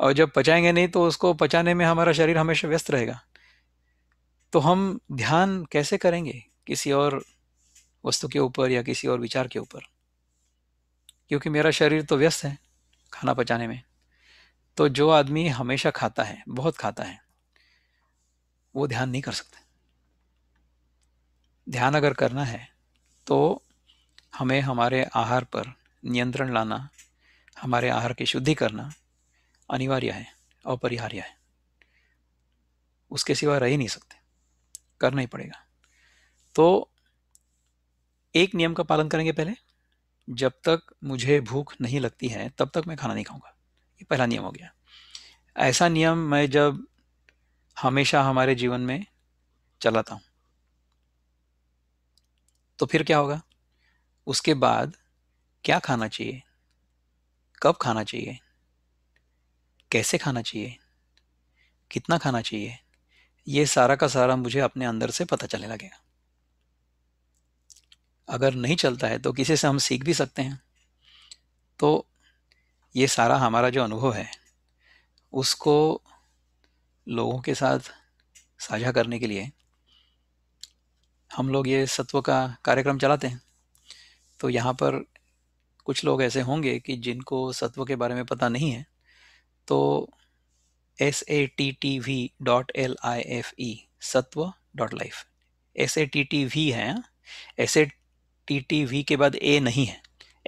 और जब पचाएंगे नहीं तो उसको पचाने में हमारा शरीर हमेशा व्यस्त रहेगा तो हम ध्यान कैसे करेंगे किसी और वस्तु के ऊपर या किसी और विचार के ऊपर क्योंकि मेरा शरीर तो व्यस्त है खाना पचाने में तो जो आदमी हमेशा खाता है बहुत खाता है वो ध्यान नहीं कर सकता ध्यान अगर करना है तो हमें हमारे आहार पर नियंत्रण लाना हमारे आहार की शुद्धि करना अनिवार्य है अपरिहार्य है उसके सिवा रह ही नहीं सकते करना ही पड़ेगा तो एक नियम का पालन करेंगे पहले जब तक मुझे भूख नहीं लगती है तब तक मैं खाना नहीं खाऊंगा ये पहला नियम हो गया ऐसा नियम मैं जब हमेशा हमारे जीवन में चलाता हूँ तो फिर क्या होगा उसके बाद क्या खाना चाहिए कब खाना चाहिए कैसे खाना चाहिए कितना खाना चाहिए ये सारा का सारा मुझे अपने अंदर से पता चलने लगेगा अगर नहीं चलता है तो किसी से हम सीख भी सकते हैं तो ये सारा हमारा जो अनुभव है उसको लोगों के साथ साझा करने के लिए हम लोग ये सत्व का कार्यक्रम चलाते हैं तो यहाँ पर कुछ लोग ऐसे होंगे कि जिनको सत्व के बारे में पता नहीं है तो S A T T V dot L I F E Sattva dot life S A T T V है S A T T V के बाद ए नहीं है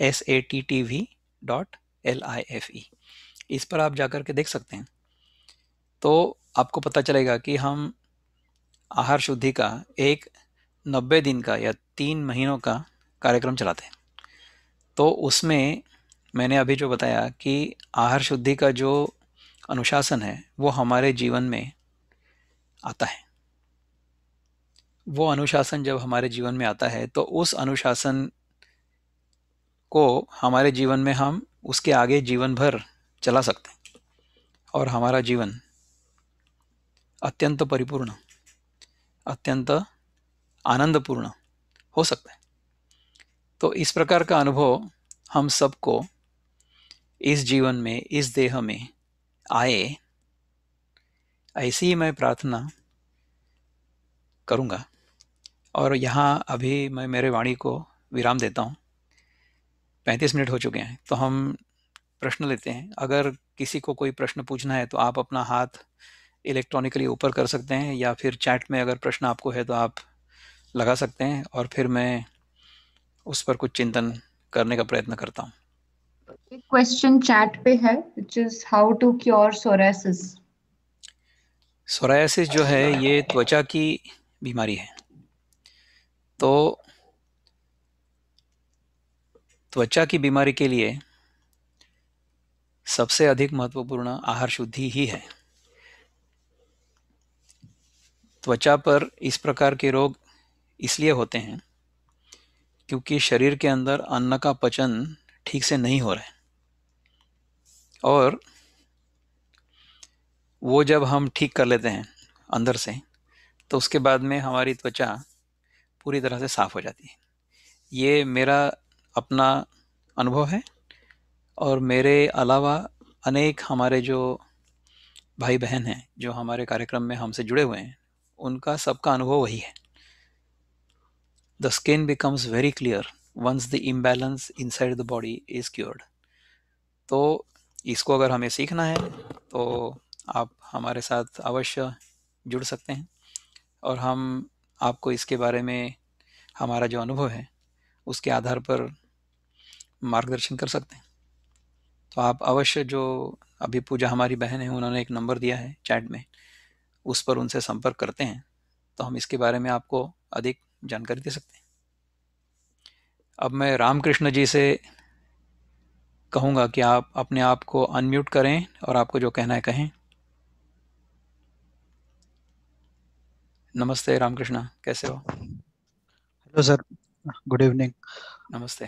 S A T T V dot L I F E इस पर आप जाकर के देख सकते हैं तो आपको पता चलेगा कि हम आहार शुद्धि का एक नब्बे दिन का या तीन महीनों का कार्यक्रम चलाते हैं तो उसमें मैंने अभी जो बताया कि आहार शुद्धि का जो अनुशासन है वो हमारे जीवन में आता है वो अनुशासन जब हमारे जीवन में आता है तो उस अनुशासन को हमारे जीवन में हम उसके आगे जीवन भर चला सकते हैं और हमारा जीवन अत्यंत परिपूर्ण अत्यंत आनंदपूर्ण हो सकता है तो इस प्रकार का अनुभव हम सबको इस जीवन में इस देह में आए ऐसी ही मैं प्रार्थना करूँगा और यहाँ अभी मैं मेरे वाणी को विराम देता हूँ पैंतीस मिनट हो चुके हैं तो हम प्रश्न लेते हैं अगर किसी को कोई प्रश्न पूछना है तो आप अपना हाथ इलेक्ट्रॉनिकली ऊपर कर सकते हैं या फिर चैट में अगर प्रश्न आपको है तो आप लगा सकते हैं और फिर मैं उस पर कुछ चिंतन करने का प्रयत्न करता हूँ एक क्वेश्चन चैट पे है which is how to cure psoriasis psoriasis जो है ये त्वचा की बीमारी है तो त्वचा की बीमारी के लिए सबसे अधिक महत्वपूर्ण आहार शुद्धि ही है त्वचा पर इस प्रकार के रोग इसलिए होते हैं क्योंकि शरीर के अंदर अन्न का पचन ठीक से नहीं हो रहा है और वो जब हम ठीक कर लेते हैं अंदर से तो उसके बाद में हमारी त्वचा पूरी तरह से साफ़ हो जाती है ये मेरा अपना अनुभव है और मेरे अलावा अनेक हमारे जो भाई बहन हैं जो हमारे कार्यक्रम में हमसे जुड़े हुए हैं उनका सबका अनुभव वही है The skin becomes very clear once the imbalance inside the body is cured. तो इसको अगर हमें सीखना है तो आप हमारे साथ अवश्य जुड़ सकते हैं और हम आपको इसके बारे में हमारा जो अनुभव है उसके आधार पर मार्गदर्शन कर सकते हैं तो आप अवश्य जो अभी पूजा हमारी बहन है उन्होंने एक नंबर दिया है चैट में उस पर उनसे संपर्क करते हैं तो हम इसके बारे में आपको अधिक जानकारी दे सकते हैं अब मैं रामकृष्ण जी से कहूँगा कि आप अपने आप को अनम्यूट करें और आपको जो कहना है कहें नमस्ते रामकृष्ण कैसे हो हेलो सर गुड इवनिंग नमस्ते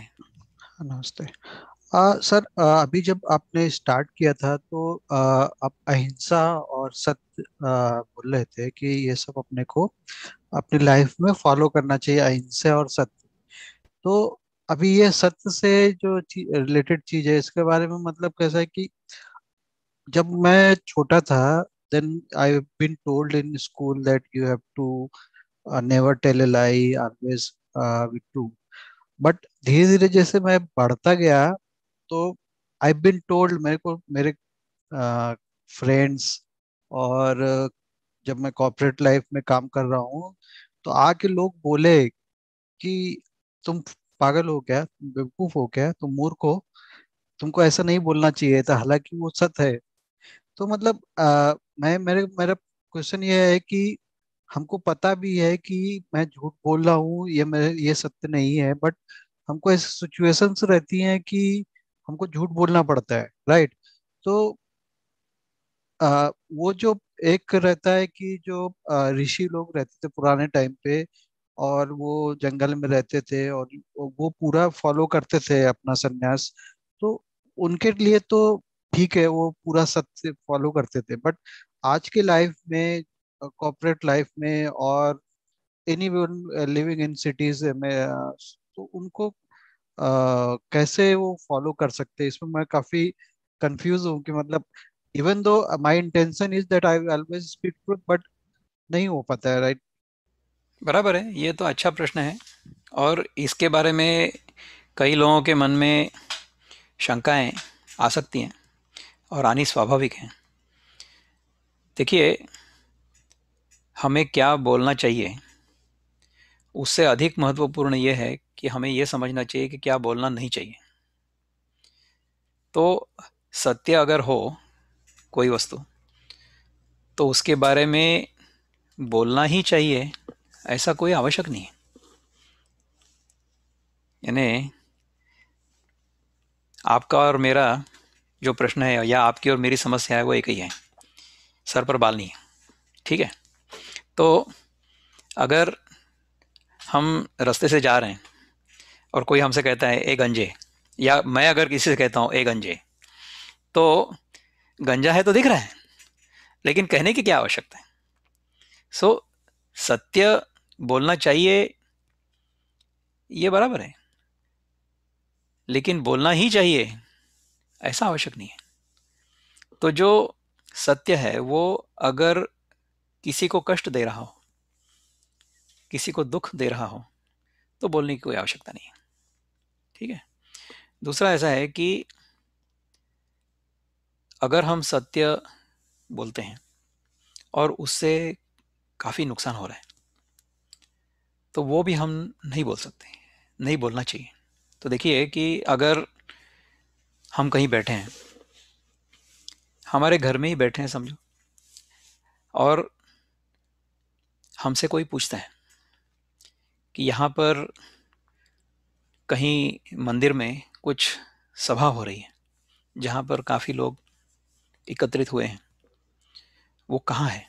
नमस्ते आ, सर आ, अभी जब आपने स्टार्ट किया था तो आ, आप अहिंसा और सत्य बोल रहे थे कि ये सब अपने को अपनी लाइफ में फॉलो करना चाहिए अहिंसा और सत्य तो अभी ये सत्य से जो रिलेटेड चीज है इसके बारे में मतलब कैसा है कि जब मैं छोटा था then I been told in school that you have to never tell a lie always true but धीरे धीरे जैसे मैं बढ़ता गया तो आई बिन टोल्ड मेरे को मेरे फ्रेंड्स और जब मैं कॉर्पोरेट लाइफ में काम कर रहा हूँ तो आके लोग बोले कि तुम पागल हो क्या तुम बेवकूफ हो क्या तुम मूर्ख हो तुमको ऐसा नहीं बोलना चाहिए था हालांकि वो सत है तो मतलब आ, मैं मेरे मेरा क्वेश्चन ये है कि हमको पता भी है कि मैं झूठ बोल रहा हूँ ये मेरे ये सत्य नहीं है बट हमको ऐसी सिचुएशंस रहती हैं कि हमको झूठ बोलना पड़ता है राइट तो आ, वो जो एक रहता है कि जो ऋषि लोग रहते थे पुराने टाइम पे और वो जंगल में रहते थे और वो पूरा फॉलो करते थे अपना संन्यास तो उनके लिए तो ठीक है वो पूरा सत्य फॉलो करते थे बट आज के लाइफ में कॉपरेट लाइफ में और एनी लिविंग इन सिटीज में तो उनको कैसे वो फॉलो कर सकते हैं इसमें मैं काफी कंफ्यूज हूँ कि मतलब even though my intention is that I always speak truth but नहीं हो पाता है राइट बराबर है ये तो अच्छा प्रश्न है और इसके बारे में कई लोगों के मन में शंकाएं आ सकती हैं और आनी स्वाभाविक हैं देखिए हमें क्या बोलना चाहिए उससे अधिक महत्वपूर्ण ये है कि हमें यह समझना चाहिए कि क्या बोलना नहीं चाहिए तो सत्य अगर हो कोई वस्तु तो उसके बारे में बोलना ही चाहिए ऐसा कोई आवश्यक नहीं है यानी आपका और मेरा जो प्रश्न है या आपकी और मेरी समस्या है वो एक ही है सर पर बाल नहीं है ठीक है तो अगर हम रास्ते से जा रहे हैं और कोई हमसे कहता है ए गंजे या मैं अगर किसी से कहता हूँ ए गंजे तो गंजा है तो दिख रहा है लेकिन कहने की क्या आवश्यकता है सो so, सत्य बोलना चाहिए ये बराबर है लेकिन बोलना ही चाहिए ऐसा आवश्यक नहीं है तो जो सत्य है वो अगर किसी को कष्ट दे रहा हो किसी को दुख दे रहा हो तो बोलने की कोई आवश्यकता नहीं है ठीक है दूसरा ऐसा है कि अगर हम सत्य बोलते हैं और उससे काफ़ी नुकसान हो रहा है तो वो भी हम नहीं बोल सकते नहीं बोलना चाहिए तो देखिए कि अगर हम कहीं बैठे हैं हमारे घर में ही बैठे हैं समझो और हमसे कोई पूछता है कि यहाँ पर कहीं मंदिर में कुछ सभा हो रही है जहाँ पर काफ़ी लोग एकत्रित हुए हैं वो कहाँ है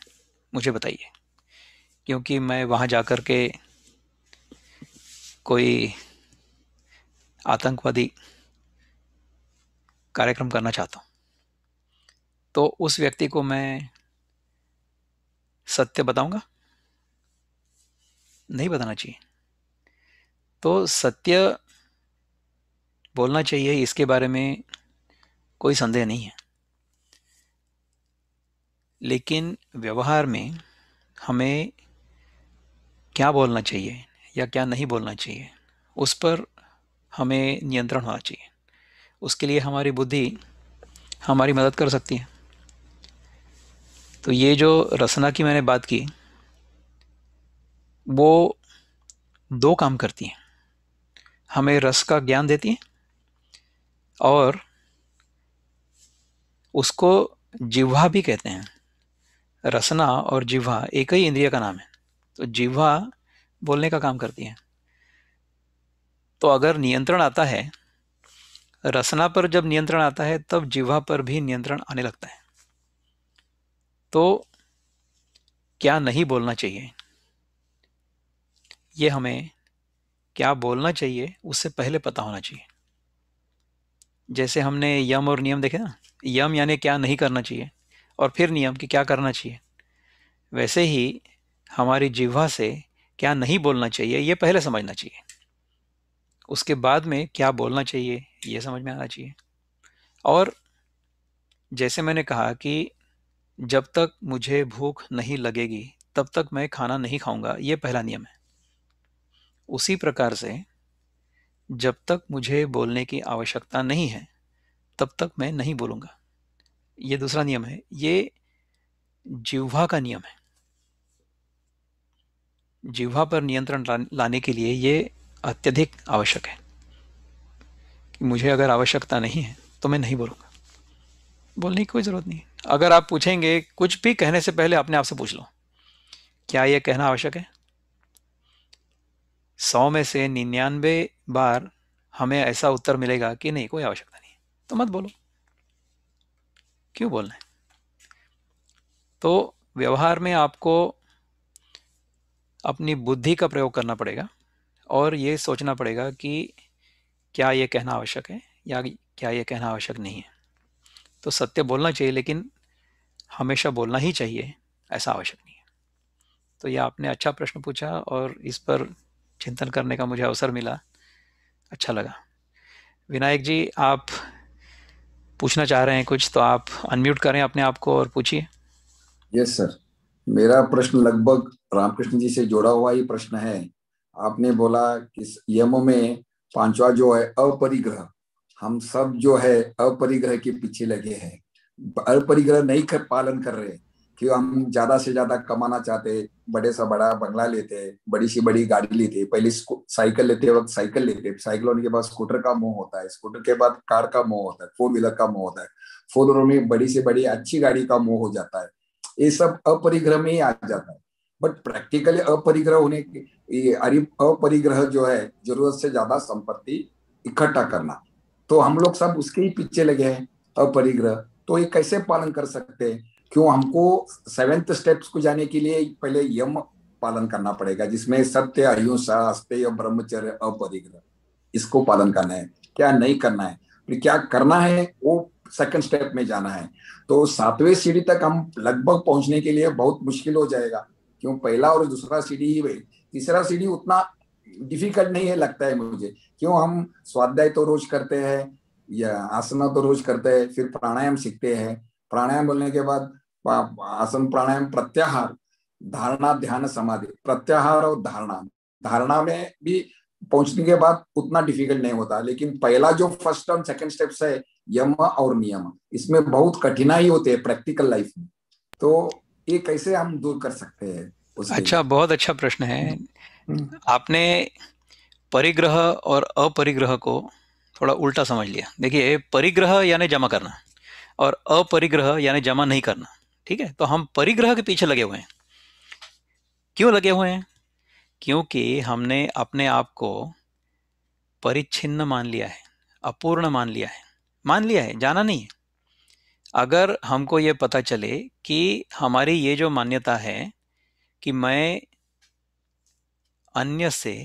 मुझे बताइए क्योंकि मैं वहाँ जा कर के कोई आतंकवादी कार्यक्रम करना चाहता हूँ तो उस व्यक्ति को मैं सत्य बताऊंगा नहीं बताना चाहिए तो सत्य बोलना चाहिए इसके बारे में कोई संदेह नहीं है लेकिन व्यवहार में हमें क्या बोलना चाहिए या क्या नहीं बोलना चाहिए उस पर हमें नियंत्रण होना चाहिए उसके लिए हमारी बुद्धि हमारी मदद कर सकती है तो ये जो रसना की मैंने बात की वो दो काम करती हैं हमें रस का ज्ञान देती हैं और उसको जिह्वा भी कहते हैं रसना और जिह्वा एक ही इंद्रिय का नाम है तो जिह्वा बोलने का काम करती है तो अगर नियंत्रण आता है रसना पर जब नियंत्रण आता है तब जिह्वा पर भी नियंत्रण आने लगता है तो क्या नहीं बोलना चाहिए ये हमें क्या बोलना चाहिए उससे पहले पता होना चाहिए जैसे हमने यम और नियम देखे ना यम यानी क्या नहीं करना चाहिए और फिर नियम कि क्या करना चाहिए वैसे ही हमारी जिह्वा से क्या नहीं बोलना चाहिए ये पहले समझना चाहिए उसके बाद में क्या बोलना चाहिए ये समझ में आना चाहिए और जैसे मैंने कहा कि जब तक मुझे भूख नहीं लगेगी तब तक मैं खाना नहीं खाऊंगा ये पहला नियम है उसी प्रकार से जब तक मुझे बोलने की आवश्यकता नहीं है तब तक मैं नहीं बोलूँगा ये दूसरा नियम है ये जिह्वा का नियम है जिह्वा पर नियंत्रण लाने के लिए ये अत्यधिक आवश्यक है कि मुझे अगर आवश्यकता नहीं है तो मैं नहीं बोलूँगा बोलने की कोई ज़रूरत नहीं है अगर आप पूछेंगे कुछ भी कहने से पहले अपने आप से पूछ लो क्या ये कहना आवश्यक है सौ में से निन्यानवे बार हमें ऐसा उत्तर मिलेगा कि नहीं कोई आवश्यकता नहीं तो मत बोलो क्यों बोलना है तो व्यवहार में आपको अपनी बुद्धि का प्रयोग करना पड़ेगा और ये सोचना पड़ेगा कि क्या ये कहना आवश्यक है या क्या ये कहना आवश्यक नहीं है तो सत्य बोलना चाहिए लेकिन हमेशा बोलना ही चाहिए ऐसा आवश्यक नहीं है तो यह आपने अच्छा प्रश्न पूछा और इस पर चिंतन करने का मुझे अवसर मिला अच्छा लगा विनायक जी आप पूछना चाह रहे हैं कुछ तो आप अनम्यूट करें अपने आप को और पूछिए यस सर मेरा प्रश्न लगभग रामकृष्ण जी से जुड़ा हुआ ही प्रश्न है आपने बोला कि यमों में पांचवा जो है अपरिग्रह हम सब जो है अपरिग्रह के पीछे लगे हैं अपरिग्रह नहीं कर पालन कर रहे कि हम ज्यादा से ज्यादा कमाना चाहते बड़े सा बड़ा बंगला लेते बड़ी सी बड़ी गाड़ी लेते पहले साइकिल लेते वक्त साइकिल लेते साइकिल होने के बाद स्कूटर का मुंह होता है स्कूटर के बाद कार का मोह होता है फोर व्हीलर का मोह होता है फोर व्हीलर में बड़ी से बड़ी अच्छी गाड़ी का मुंह हो जाता है ये सब अपरिग्रह में ही आ जाता है बट प्रैक्टिकली अपरिग्रह होने के अपरिग्रह जो है जरूरत से ज्यादा संपत्ति इकट्ठा करना तो हम लोग सब उसके ही पीछे लगे हैं अपरिग्रह तो ये कैसे पालन कर सकते हैं क्यों हमको सेवेंथ स्टेप्स को जाने के लिए पहले यम पालन करना पड़ेगा जिसमें सत्य अहिंसा अस्तेय ब्रह्मचर्य अपरिग्रह इसको पालन करना है क्या नहीं करना है फिर क्या करना है वो सेकंड स्टेप में जाना है तो सातवें सीढ़ी तक हम लगभग पहुंचने के लिए बहुत मुश्किल हो जाएगा क्यों पहला और दूसरा सीढ़ी ही वही तीसरा सीढ़ी उतना डिफिकल्ट नहीं है लगता है मुझे क्यों हम स्वाध्याय तो रोज करते हैं या आसना तो रोज करते हैं फिर प्राणायाम सीखते हैं प्राणायाम बोलने के बाद आसन प्राणायाम प्रत्याहार धारणा ध्यान समाधि प्रत्याहार और धारणा धारणा में भी पहुंचने के बाद उतना डिफिकल्ट नहीं होता लेकिन पहला जो फर्स्ट और सेकंड स्टेप्स है यम और नियम इसमें बहुत कठिनाई होती है प्रैक्टिकल लाइफ में तो ये कैसे हम दूर कर सकते हैं अच्छा बहुत अच्छा प्रश्न है हम्म। हम्म। आपने परिग्रह और अपरिग्रह को थोड़ा उल्टा समझ लिया देखिए परिग्रह यानी जमा करना और अपरिग्रह यानी जमा नहीं करना ठीक है तो हम परिग्रह के पीछे लगे हुए हैं क्यों लगे हुए हैं क्योंकि हमने अपने आप को परिच्छिन्न मान लिया है अपूर्ण मान लिया है मान लिया है जाना नहीं है अगर हमको ये पता चले कि हमारी ये जो मान्यता है कि मैं अन्य से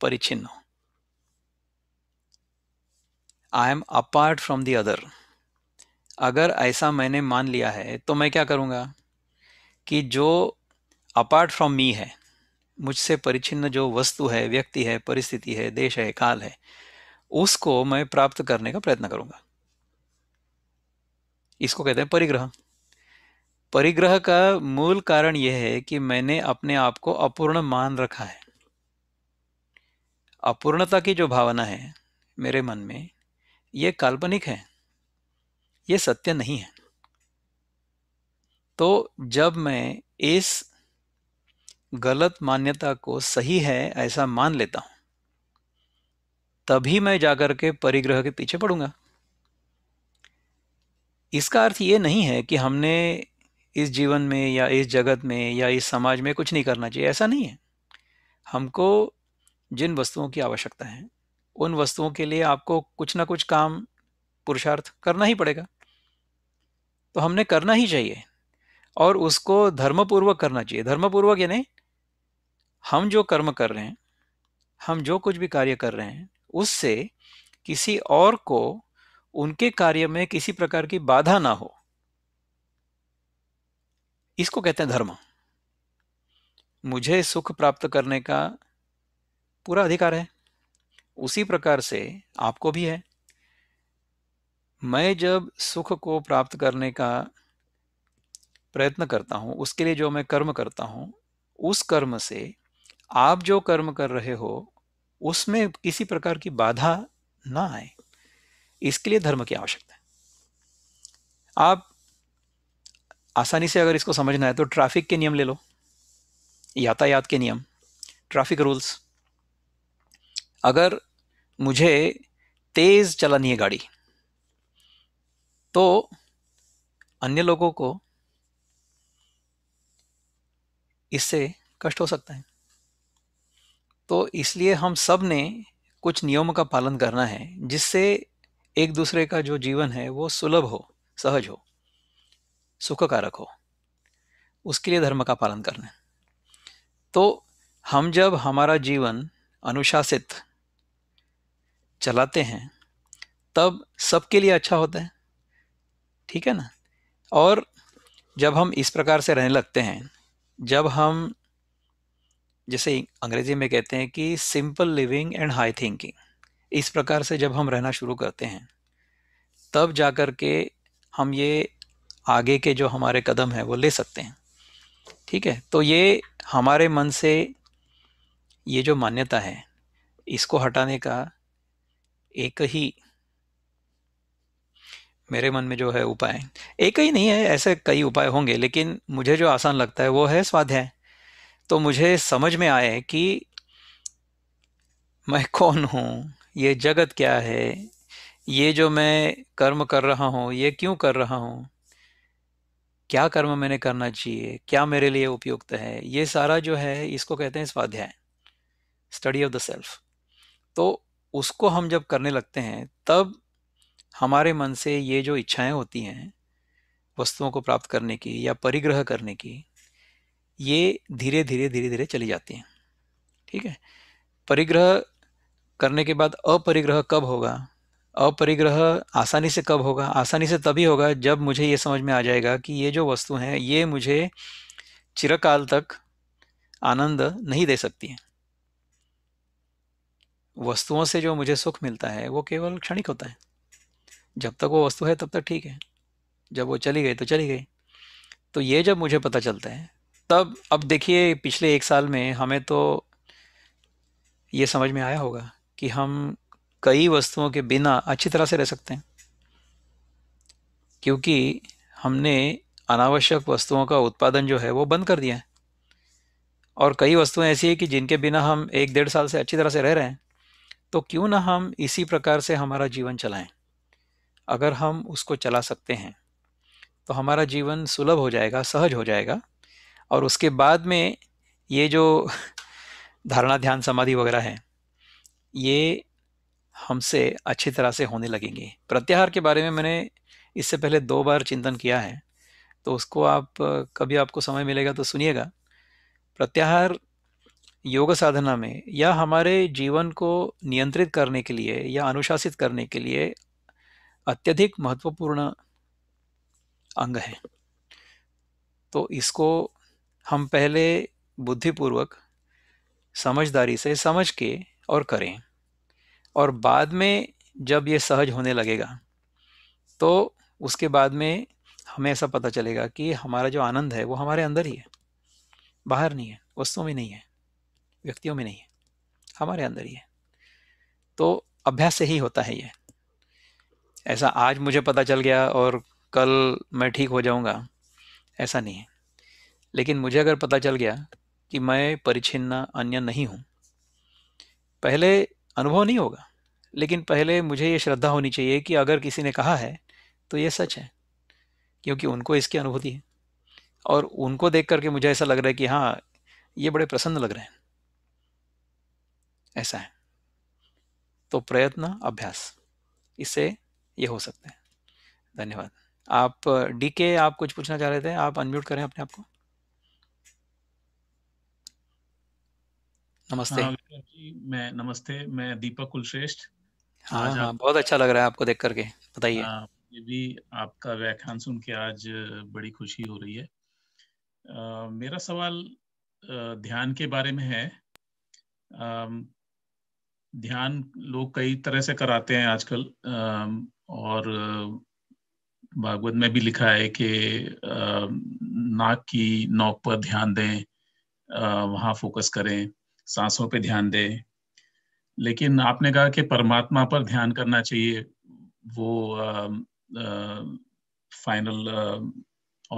परिच्छिन्न हूं I am apart from the other अगर ऐसा मैंने मान लिया है तो मैं क्या करूँगा कि जो अपार्ट फ्रॉम मी है मुझसे परिचिन्न जो वस्तु है व्यक्ति है परिस्थिति है देश है काल है उसको मैं प्राप्त करने का प्रयत्न करूँगा इसको कहते हैं परिग्रह परिग्रह का मूल कारण यह है कि मैंने अपने आप को अपूर्ण मान रखा है अपूर्णता की जो भावना है मेरे मन में यह काल्पनिक है ये सत्य नहीं है तो जब मैं इस गलत मान्यता को सही है ऐसा मान लेता हूं तभी मैं जाकर के परिग्रह के पीछे पड़ूंगा इसका अर्थ ये नहीं है कि हमने इस जीवन में या इस जगत में या इस समाज में कुछ नहीं करना चाहिए ऐसा नहीं है हमको जिन वस्तुओं की आवश्यकता है उन वस्तुओं के लिए आपको कुछ ना कुछ काम पुरुषार्थ करना ही पड़ेगा तो हमने करना ही चाहिए और उसको धर्मपूर्वक करना चाहिए धर्मपूर्वक यानी हम जो कर्म कर रहे हैं हम जो कुछ भी कार्य कर रहे हैं उससे किसी और को उनके कार्य में किसी प्रकार की बाधा ना हो इसको कहते हैं धर्म मुझे सुख प्राप्त करने का पूरा अधिकार है उसी प्रकार से आपको भी है मैं जब सुख को प्राप्त करने का प्रयत्न करता हूँ उसके लिए जो मैं कर्म करता हूँ उस कर्म से आप जो कर्म कर रहे हो उसमें किसी प्रकार की बाधा ना आए इसके लिए धर्म की आवश्यकता है आप आसानी से अगर इसको समझना है तो ट्रैफिक के नियम ले लो यातायात के नियम ट्रैफिक रूल्स अगर मुझे तेज़ चलानी है गाड़ी तो अन्य लोगों को इससे कष्ट हो सकता है तो इसलिए हम सब ने कुछ नियमों का पालन करना है जिससे एक दूसरे का जो जीवन है वो सुलभ हो सहज हो सुखकारक हो उसके लिए धर्म का पालन करना है तो हम जब हमारा जीवन अनुशासित चलाते हैं तब सबके लिए अच्छा होता है ठीक है ना और जब हम इस प्रकार से रहने लगते हैं जब हम जैसे अंग्रेजी में कहते हैं कि simple living and high thinking इस प्रकार से जब हम रहना शुरू करते हैं तब जा कर के हम ये आगे के जो हमारे कदम हैं वो ले सकते हैं ठीक है तो ये हमारे मन से ये जो मान्यता है इसको हटाने का एक ही मेरे मन में जो है उपाय एक ही नहीं है ऐसे कई उपाय होंगे लेकिन मुझे जो आसान लगता है वो है स्वाध्याय तो मुझे समझ में आए कि मैं कौन हूँ ये जगत क्या है ये जो मैं कर्म कर रहा हूँ ये क्यों कर रहा हूँ क्या कर्म मैंने करना चाहिए क्या मेरे लिए उपयुक्त है ये सारा जो है इसको कहते हैं स्वाध्याय स्टडी ऑफ द सेल्फ तो उसको हम जब करने लगते हैं तब हमारे मन से ये जो इच्छाएं होती हैं वस्तुओं को प्राप्त करने की या परिग्रह करने की ये धीरे धीरे धीरे धीरे चली जाती हैं ठीक है परिग्रह करने के बाद अपरिग्रह कब होगा अपरिग्रह आसानी से कब होगा आसानी से तभी होगा जब मुझे ये समझ में आ जाएगा कि ये जो वस्तु हैं ये मुझे चिरकाल तक आनंद नहीं दे सकती हैं वस्तुओं से जो मुझे सुख मिलता है वो केवल क्षणिक होता है जब तक वो वस्तु है तब तक ठीक है जब वो चली गई तो चली गई तो ये जब मुझे पता चलता है तब अब देखिए पिछले एक साल में हमें तो ये समझ में आया होगा कि हम कई वस्तुओं के बिना अच्छी तरह से रह सकते हैं क्योंकि हमने अनावश्यक वस्तुओं का उत्पादन जो है वो बंद कर दिया है और कई वस्तुएं ऐसी हैं कि जिनके बिना हम एक डेढ़ साल से अच्छी तरह से रह रहे हैं तो क्यों ना हम इसी प्रकार से हमारा जीवन चलाएं अगर हम उसको चला सकते हैं तो हमारा जीवन सुलभ हो जाएगा सहज हो जाएगा और उसके बाद में ये जो धारणा ध्यान समाधि वगैरह है ये हमसे अच्छी तरह से होने लगेंगे प्रत्याहार के बारे में मैंने इससे पहले दो बार चिंतन किया है तो उसको आप कभी आपको समय मिलेगा तो सुनिएगा प्रत्याहार योग साधना में या हमारे जीवन को नियंत्रित करने के लिए या अनुशासित करने के लिए अत्यधिक महत्वपूर्ण अंग है तो इसको हम पहले बुद्धिपूर्वक समझदारी से समझ के और करें और बाद में जब ये सहज होने लगेगा तो उसके बाद में हमें ऐसा पता चलेगा कि हमारा जो आनंद है वो हमारे अंदर ही है बाहर नहीं है वस्तुओं में नहीं है व्यक्तियों में नहीं है हमारे अंदर ही है तो अभ्यास से ही होता है ये ऐसा आज मुझे पता चल गया और कल मैं ठीक हो जाऊंगा ऐसा नहीं है लेकिन मुझे अगर पता चल गया कि मैं परिचिन्न अन्य नहीं हूँ पहले अनुभव नहीं होगा लेकिन पहले मुझे ये श्रद्धा होनी चाहिए कि अगर किसी ने कहा है तो ये सच है क्योंकि उनको इसकी अनुभूति है और उनको देख करके मुझे ऐसा लग रहा है कि हाँ ये बड़े प्रसन्न लग रहे हैं ऐसा है तो प्रयत्न अभ्यास इससे ये हो सकते हैं धन्यवाद आप डी के आप कुछ पूछना चाह रहे थे आप अनम्यूट करें अपने आप को नमस्ते हाँ, मैं नमस्ते मैं दीपक कुलश्रेष्ठ हाँ हाँ बहुत अच्छा लग रहा है आपको देख करके बताइए हाँ, ये भी आपका व्याख्यान सुन के आज बड़ी खुशी हो रही है आ, मेरा सवाल ध्यान के बारे में है आ, ध्यान लोग कई तरह से कराते हैं आजकल और भागवत में भी लिखा है कि नाक की नोक पर ध्यान दें वहां फोकस करें सांसों पे ध्यान दें लेकिन आपने कहा कि परमात्मा पर ध्यान करना चाहिए वो आ, आ, फाइनल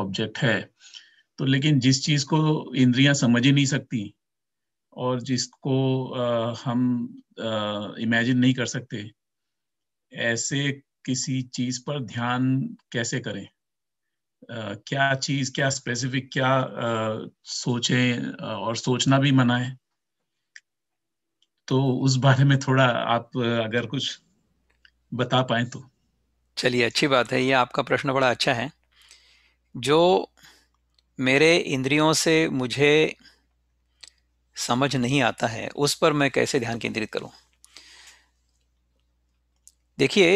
ऑब्जेक्ट है तो लेकिन जिस चीज को इंद्रियां समझ ही नहीं सकती और जिसको आ, हम इमेजिन नहीं कर सकते ऐसे किसी चीज पर ध्यान कैसे करें Uh, क्या चीज क्या स्पेसिफिक क्या uh, सोचे uh, और सोचना भी मना है तो उस बारे में थोड़ा आप अगर कुछ बता पाए तो चलिए अच्छी बात है ये आपका प्रश्न बड़ा अच्छा है जो मेरे इंद्रियों से मुझे समझ नहीं आता है उस पर मैं कैसे ध्यान केंद्रित करूं देखिए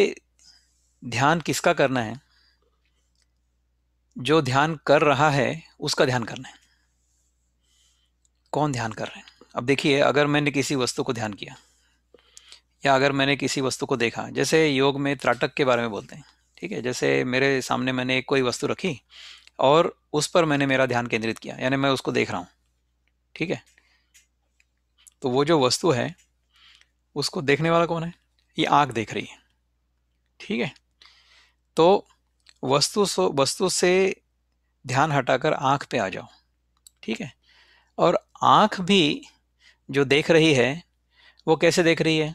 ध्यान किसका करना है जो ध्यान कर रहा है उसका ध्यान करना है कौन ध्यान कर रहे हैं अब देखिए अगर मैंने किसी वस्तु को ध्यान किया या अगर मैंने किसी वस्तु को देखा जैसे योग में त्राटक के बारे में बोलते हैं ठीक है जैसे मेरे सामने मैंने कोई वस्तु रखी और उस पर मैंने मेरा ध्यान केंद्रित किया यानी मैं उसको देख रहा हूँ ठीक है तो वो जो वस्तु है उसको देखने वाला कौन है ये आँख देख रही है ठीक है तो वस्तु सो वस्तु से ध्यान हटाकर आँख पे आ जाओ ठीक है और आँख भी जो देख रही है वो कैसे देख रही है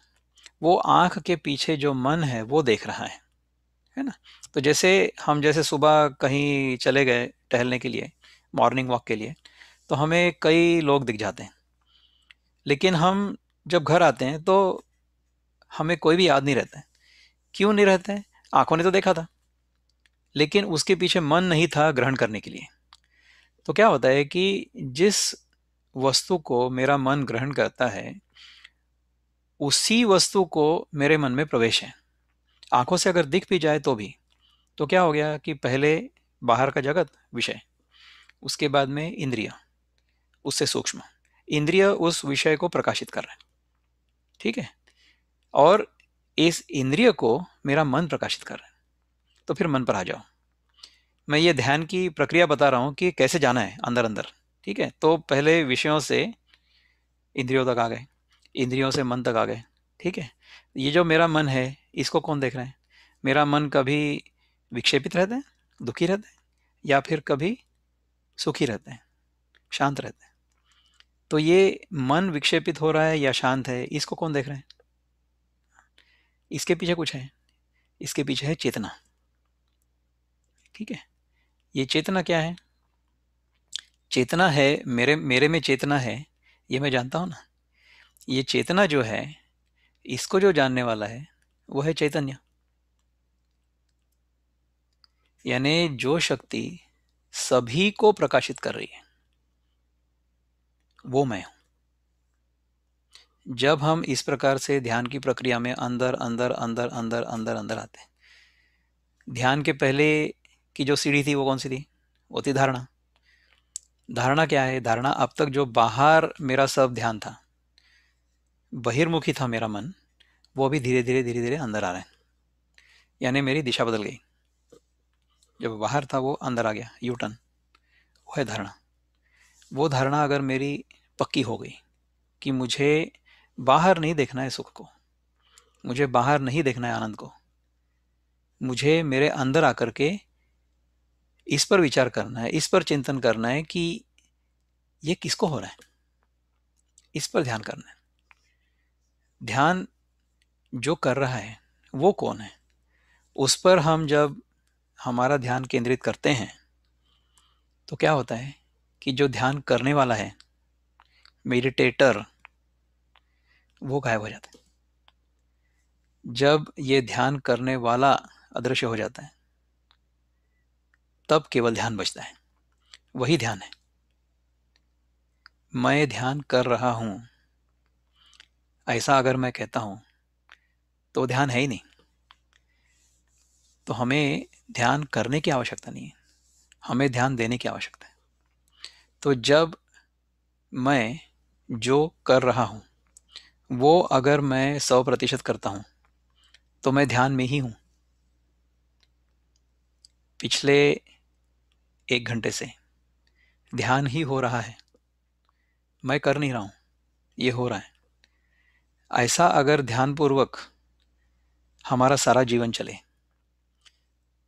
वो आँख के पीछे जो मन है वो देख रहा है है ना तो जैसे हम जैसे सुबह कहीं चले गए टहलने के लिए मॉर्निंग वॉक के लिए तो हमें कई लोग दिख जाते हैं लेकिन हम जब घर आते हैं तो हमें कोई भी याद नहीं रहता है क्यों नहीं रहता है आंखों ने तो देखा था लेकिन उसके पीछे मन नहीं था ग्रहण करने के लिए तो क्या होता है कि जिस वस्तु को मेरा मन ग्रहण करता है उसी वस्तु को मेरे मन में प्रवेश है आंखों से अगर दिख भी जाए तो भी तो क्या हो गया कि पहले बाहर का जगत विषय उसके बाद में इंद्रिय उससे सूक्ष्म इंद्रिय उस विषय को प्रकाशित कर रहे हैं ठीक है और इस इंद्रिय को मेरा मन प्रकाशित कर रहा है तो फिर मन पर आ जाओ मैं ये ध्यान की प्रक्रिया बता रहा हूँ कि कैसे जाना है अंदर अंदर ठीक है तो पहले विषयों से इंद्रियों तक आ गए इंद्रियों से मन तक आ गए ठीक है ये जो मेरा मन है इसको कौन देख रहे हैं मेरा मन कभी विक्षेपित रहते हैं दुखी रहते हैं या फिर कभी सुखी रहते हैं शांत रहते हैं तो ये मन विक्षेपित हो रहा है या शांत है इसको कौन देख रहे हैं इसके पीछे कुछ है इसके पीछे है चेतना ठीक है ये चेतना क्या है चेतना है मेरे मेरे में चेतना है ये मैं जानता हूँ ना ये चेतना जो है इसको जो जानने वाला है वो है चैतन्य यानी जो शक्ति सभी को प्रकाशित कर रही है वो मैं हूं जब हम इस प्रकार से ध्यान की प्रक्रिया में अंदर अंदर अंदर अंदर अंदर अंदर आते हैं ध्यान के पहले की जो सीढ़ी थी वो कौन सी थी वो थी धारणा धारणा क्या है धारणा अब तक जो बाहर मेरा सब ध्यान था बहिर्मुखी था मेरा मन वो भी धीरे धीरे धीरे धीरे अंदर आ रहे हैं यानी मेरी दिशा बदल गई जब बाहर था वो अंदर आ गया यू टर्न वो है धारणा वो धारणा अगर मेरी पक्की हो गई कि मुझे बाहर नहीं देखना है सुख को मुझे बाहर नहीं देखना है आनंद को मुझे मेरे अंदर आकर के इस पर विचार करना है इस पर चिंतन करना है कि ये किसको हो रहा है इस पर ध्यान करना है ध्यान जो कर रहा है वो कौन है उस पर हम जब हमारा ध्यान केंद्रित करते हैं तो क्या होता है कि जो ध्यान करने वाला है मेडिटेटर वो गायब हो जाते है जब ये ध्यान करने वाला अदृश्य हो जाता है तब केवल ध्यान बचता है वही ध्यान है मैं ध्यान कर रहा हूं ऐसा अगर मैं कहता हूं तो ध्यान है ही नहीं तो हमें ध्यान करने की आवश्यकता नहीं है हमें ध्यान देने की आवश्यकता है तो जब मैं जो कर रहा हूं वो अगर मैं सौ प्रतिशत करता हूँ तो मैं ध्यान में ही हूँ पिछले एक घंटे से ध्यान ही हो रहा है मैं कर नहीं रहा हूँ ये हो रहा है ऐसा अगर ध्यानपूर्वक हमारा सारा जीवन चले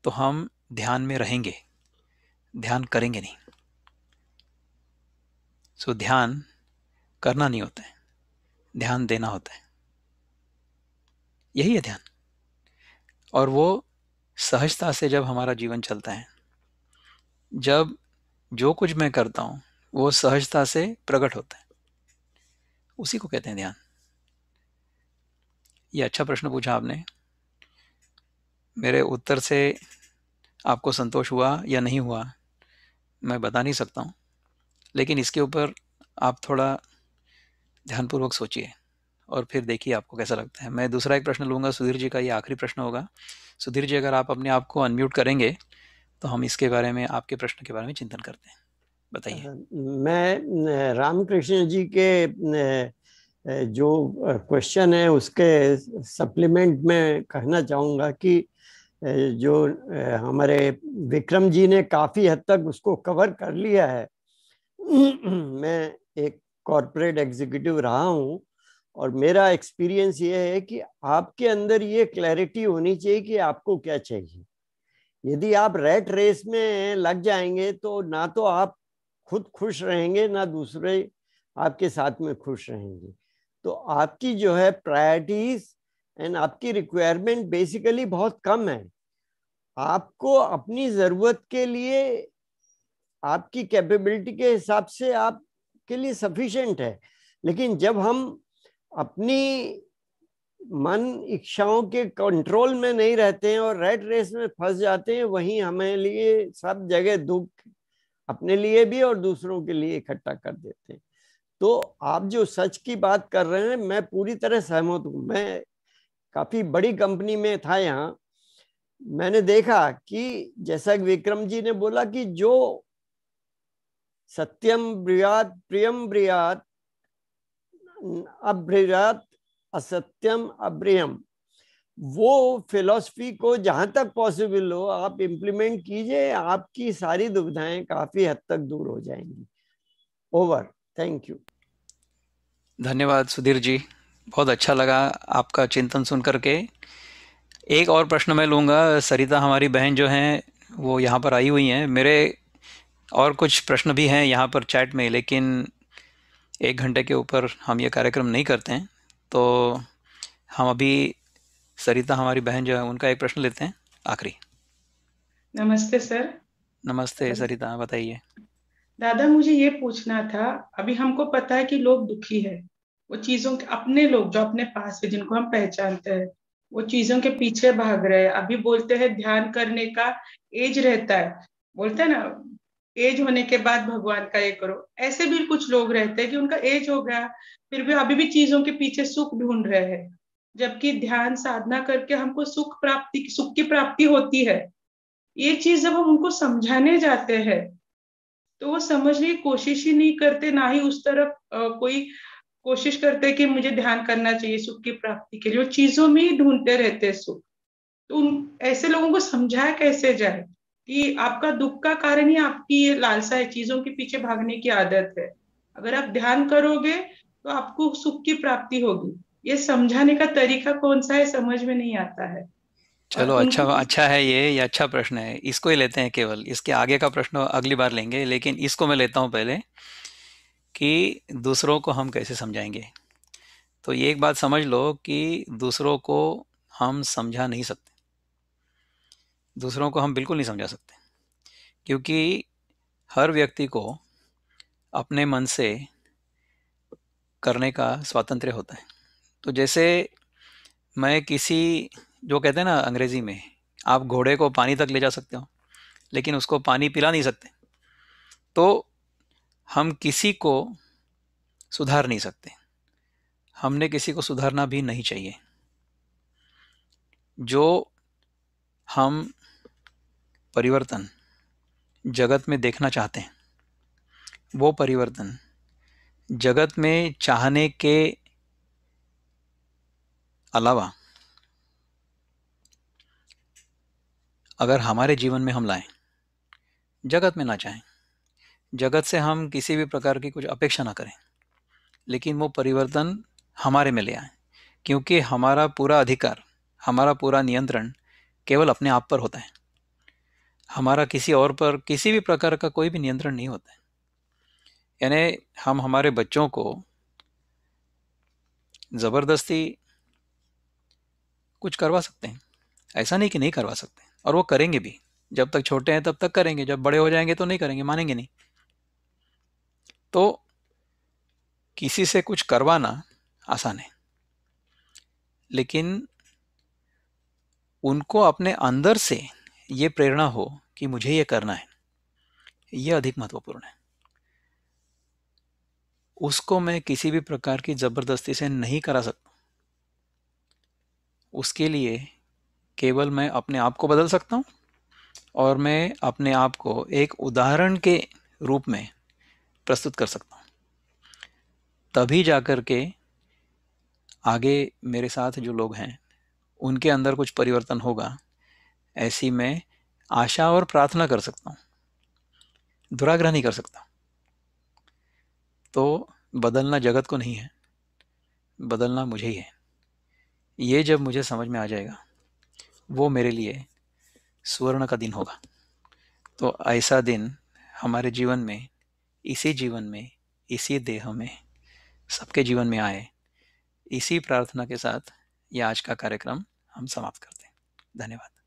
तो हम ध्यान में रहेंगे ध्यान करेंगे नहीं सो ध्यान करना नहीं होता है ध्यान देना होता है यही है ध्यान और वो सहजता से जब हमारा जीवन चलता है जब जो कुछ मैं करता हूँ वो सहजता से प्रकट होता है उसी को कहते हैं ध्यान ये अच्छा प्रश्न पूछा आपने मेरे उत्तर से आपको संतोष हुआ या नहीं हुआ मैं बता नहीं सकता हूँ लेकिन इसके ऊपर आप थोड़ा ध्यानपूर्वक सोचिए और फिर देखिए आपको कैसा लगता है मैं दूसरा एक प्रश्न लूँगा सुधीर जी का ये आखिरी प्रश्न होगा सुधीर जी अगर आप अपने आप को अनम्यूट करेंगे तो हम इसके बारे में आपके प्रश्न के बारे में चिंतन करते हैं बताइए मैं रामकृष्ण जी के जो क्वेश्चन है उसके सप्लीमेंट में कहना चाहूँगा कि जो हमारे विक्रम जी ने काफ़ी हद तक उसको कवर कर लिया है मैं एक कॉरपोरेट एग्जीक्यूटिव रहा हूँ और मेरा एक्सपीरियंस ये है कि आपके अंदर ये क्लैरिटी होनी चाहिए कि आपको क्या चाहिए यदि आप रेट रेस में लग जाएंगे तो ना तो आप खुद खुश रहेंगे ना दूसरे आपके साथ में खुश रहेंगे तो आपकी जो है प्रायोरिटीज एंड आपकी रिक्वायरमेंट बेसिकली बहुत कम है आपको अपनी ज़रूरत के लिए आपकी कैपेबिलिटी के हिसाब से आप के लिए सफिशेंट है लेकिन जब हम अपनी मन इच्छाओं के कंट्रोल में नहीं रहते हैं और रेड रेस में फंस जाते हैं वहीं हमें लिए सब जगह दुख अपने लिए भी और दूसरों के लिए इकट्ठा कर देते हैं तो आप जो सच की बात कर रहे हैं मैं पूरी तरह सहमत हूँ मैं काफ़ी बड़ी कंपनी में था यहाँ मैंने देखा कि जैसा विक्रम जी ने बोला कि जो सत्यम ब्रियात प्रियम ब्रियात अभ्रियात असत्यम अभ्रियम वो फिलॉसफी को जहां तक पॉसिबल हो आप इम्प्लीमेंट कीजिए आपकी सारी दुविधाएं काफ़ी हद तक दूर हो जाएंगी ओवर थैंक यू धन्यवाद सुधीर जी बहुत अच्छा लगा आपका चिंतन सुन करके एक और प्रश्न मैं लूंगा सरिता हमारी बहन जो हैं वो यहाँ पर आई हुई हैं मेरे और कुछ प्रश्न भी हैं यहाँ पर चैट में लेकिन एक घंटे के ऊपर हम ये कार्यक्रम नहीं करते हैं तो हम अभी सरिता हमारी बहन जो है उनका एक प्रश्न लेते हैं आखिरी नमस्ते सर नमस्ते सरिता बताइए दादा मुझे ये पूछना था अभी हमको पता है कि लोग दुखी है वो चीजों के अपने लोग जो अपने पास है जिनको हम पहचानते हैं वो चीजों के पीछे भाग रहे हैं अभी बोलते हैं ध्यान करने का एज रहता है बोलते हैं ना एज होने के बाद भगवान का ये करो ऐसे भी कुछ लोग रहते हैं कि उनका एज हो गया फिर भी अभी भी चीजों के पीछे सुख ढूंढ रहे हैं जबकि ध्यान साधना करके हमको सुख प्राप्ति सुख की प्राप्ति होती है ये चीज जब हम उनको समझाने जाते हैं तो वो समझने की कोशिश ही नहीं करते ना ही उस तरफ कोई कोशिश करते कि मुझे ध्यान करना चाहिए सुख की प्राप्ति के लिए चीजों में ही ढूंढते रहते सुख तो उन ऐसे लोगों को समझाया कैसे जाए कि आपका दुख का कारण ही आपकी ये लालसा है चीजों के पीछे भागने की आदत है अगर आप ध्यान करोगे तो आपको सुख की प्राप्ति होगी ये समझाने का तरीका कौन सा है समझ में नहीं आता है चलो अच्छा अच्छा है ये ये अच्छा प्रश्न है इसको ही लेते हैं केवल इसके आगे का प्रश्न अगली बार लेंगे लेकिन इसको मैं लेता हूँ पहले कि दूसरों को हम कैसे समझाएंगे तो ये एक बात समझ लो कि दूसरों को हम समझा नहीं सकते दूसरों को हम बिल्कुल नहीं समझा सकते क्योंकि हर व्यक्ति को अपने मन से करने का स्वातंत्र्य होता है तो जैसे मैं किसी जो कहते हैं ना अंग्रेज़ी में आप घोड़े को पानी तक ले जा सकते हो लेकिन उसको पानी पिला नहीं सकते तो हम किसी को सुधार नहीं सकते हमने किसी को सुधारना भी नहीं चाहिए जो हम परिवर्तन जगत में देखना चाहते हैं वो परिवर्तन जगत में चाहने के अलावा अगर हमारे जीवन में हम लाएं जगत में ना चाहें जगत से हम किसी भी प्रकार की कुछ अपेक्षा ना करें लेकिन वो परिवर्तन हमारे में ले आए क्योंकि हमारा पूरा अधिकार हमारा पूरा नियंत्रण केवल अपने आप पर होता है हमारा किसी और पर किसी भी प्रकार का कोई भी नियंत्रण नहीं होता है यानी हम हमारे बच्चों को ज़बरदस्ती कुछ करवा सकते हैं ऐसा नहीं कि नहीं करवा सकते और वो करेंगे भी जब तक छोटे हैं तब तक करेंगे जब बड़े हो जाएंगे तो नहीं करेंगे मानेंगे नहीं तो किसी से कुछ करवाना आसान है लेकिन उनको अपने अंदर से ये प्रेरणा हो कि मुझे ये करना है यह अधिक महत्वपूर्ण है उसको मैं किसी भी प्रकार की ज़बरदस्ती से नहीं करा सकता उसके लिए केवल मैं अपने आप को बदल सकता हूँ और मैं अपने आप को एक उदाहरण के रूप में प्रस्तुत कर सकता हूँ तभी जा कर के आगे मेरे साथ जो लोग हैं उनके अंदर कुछ परिवर्तन होगा ऐसी मैं आशा और प्रार्थना कर सकता हूँ दुराग्रह नहीं कर सकता तो बदलना जगत को नहीं है बदलना मुझे ही है ये जब मुझे समझ में आ जाएगा वो मेरे लिए सुवर्ण का दिन होगा तो ऐसा दिन हमारे जीवन में इसी जीवन में इसी देह में सबके जीवन में आए इसी प्रार्थना के साथ ये आज का कार्यक्रम हम समाप्त करते हैं धन्यवाद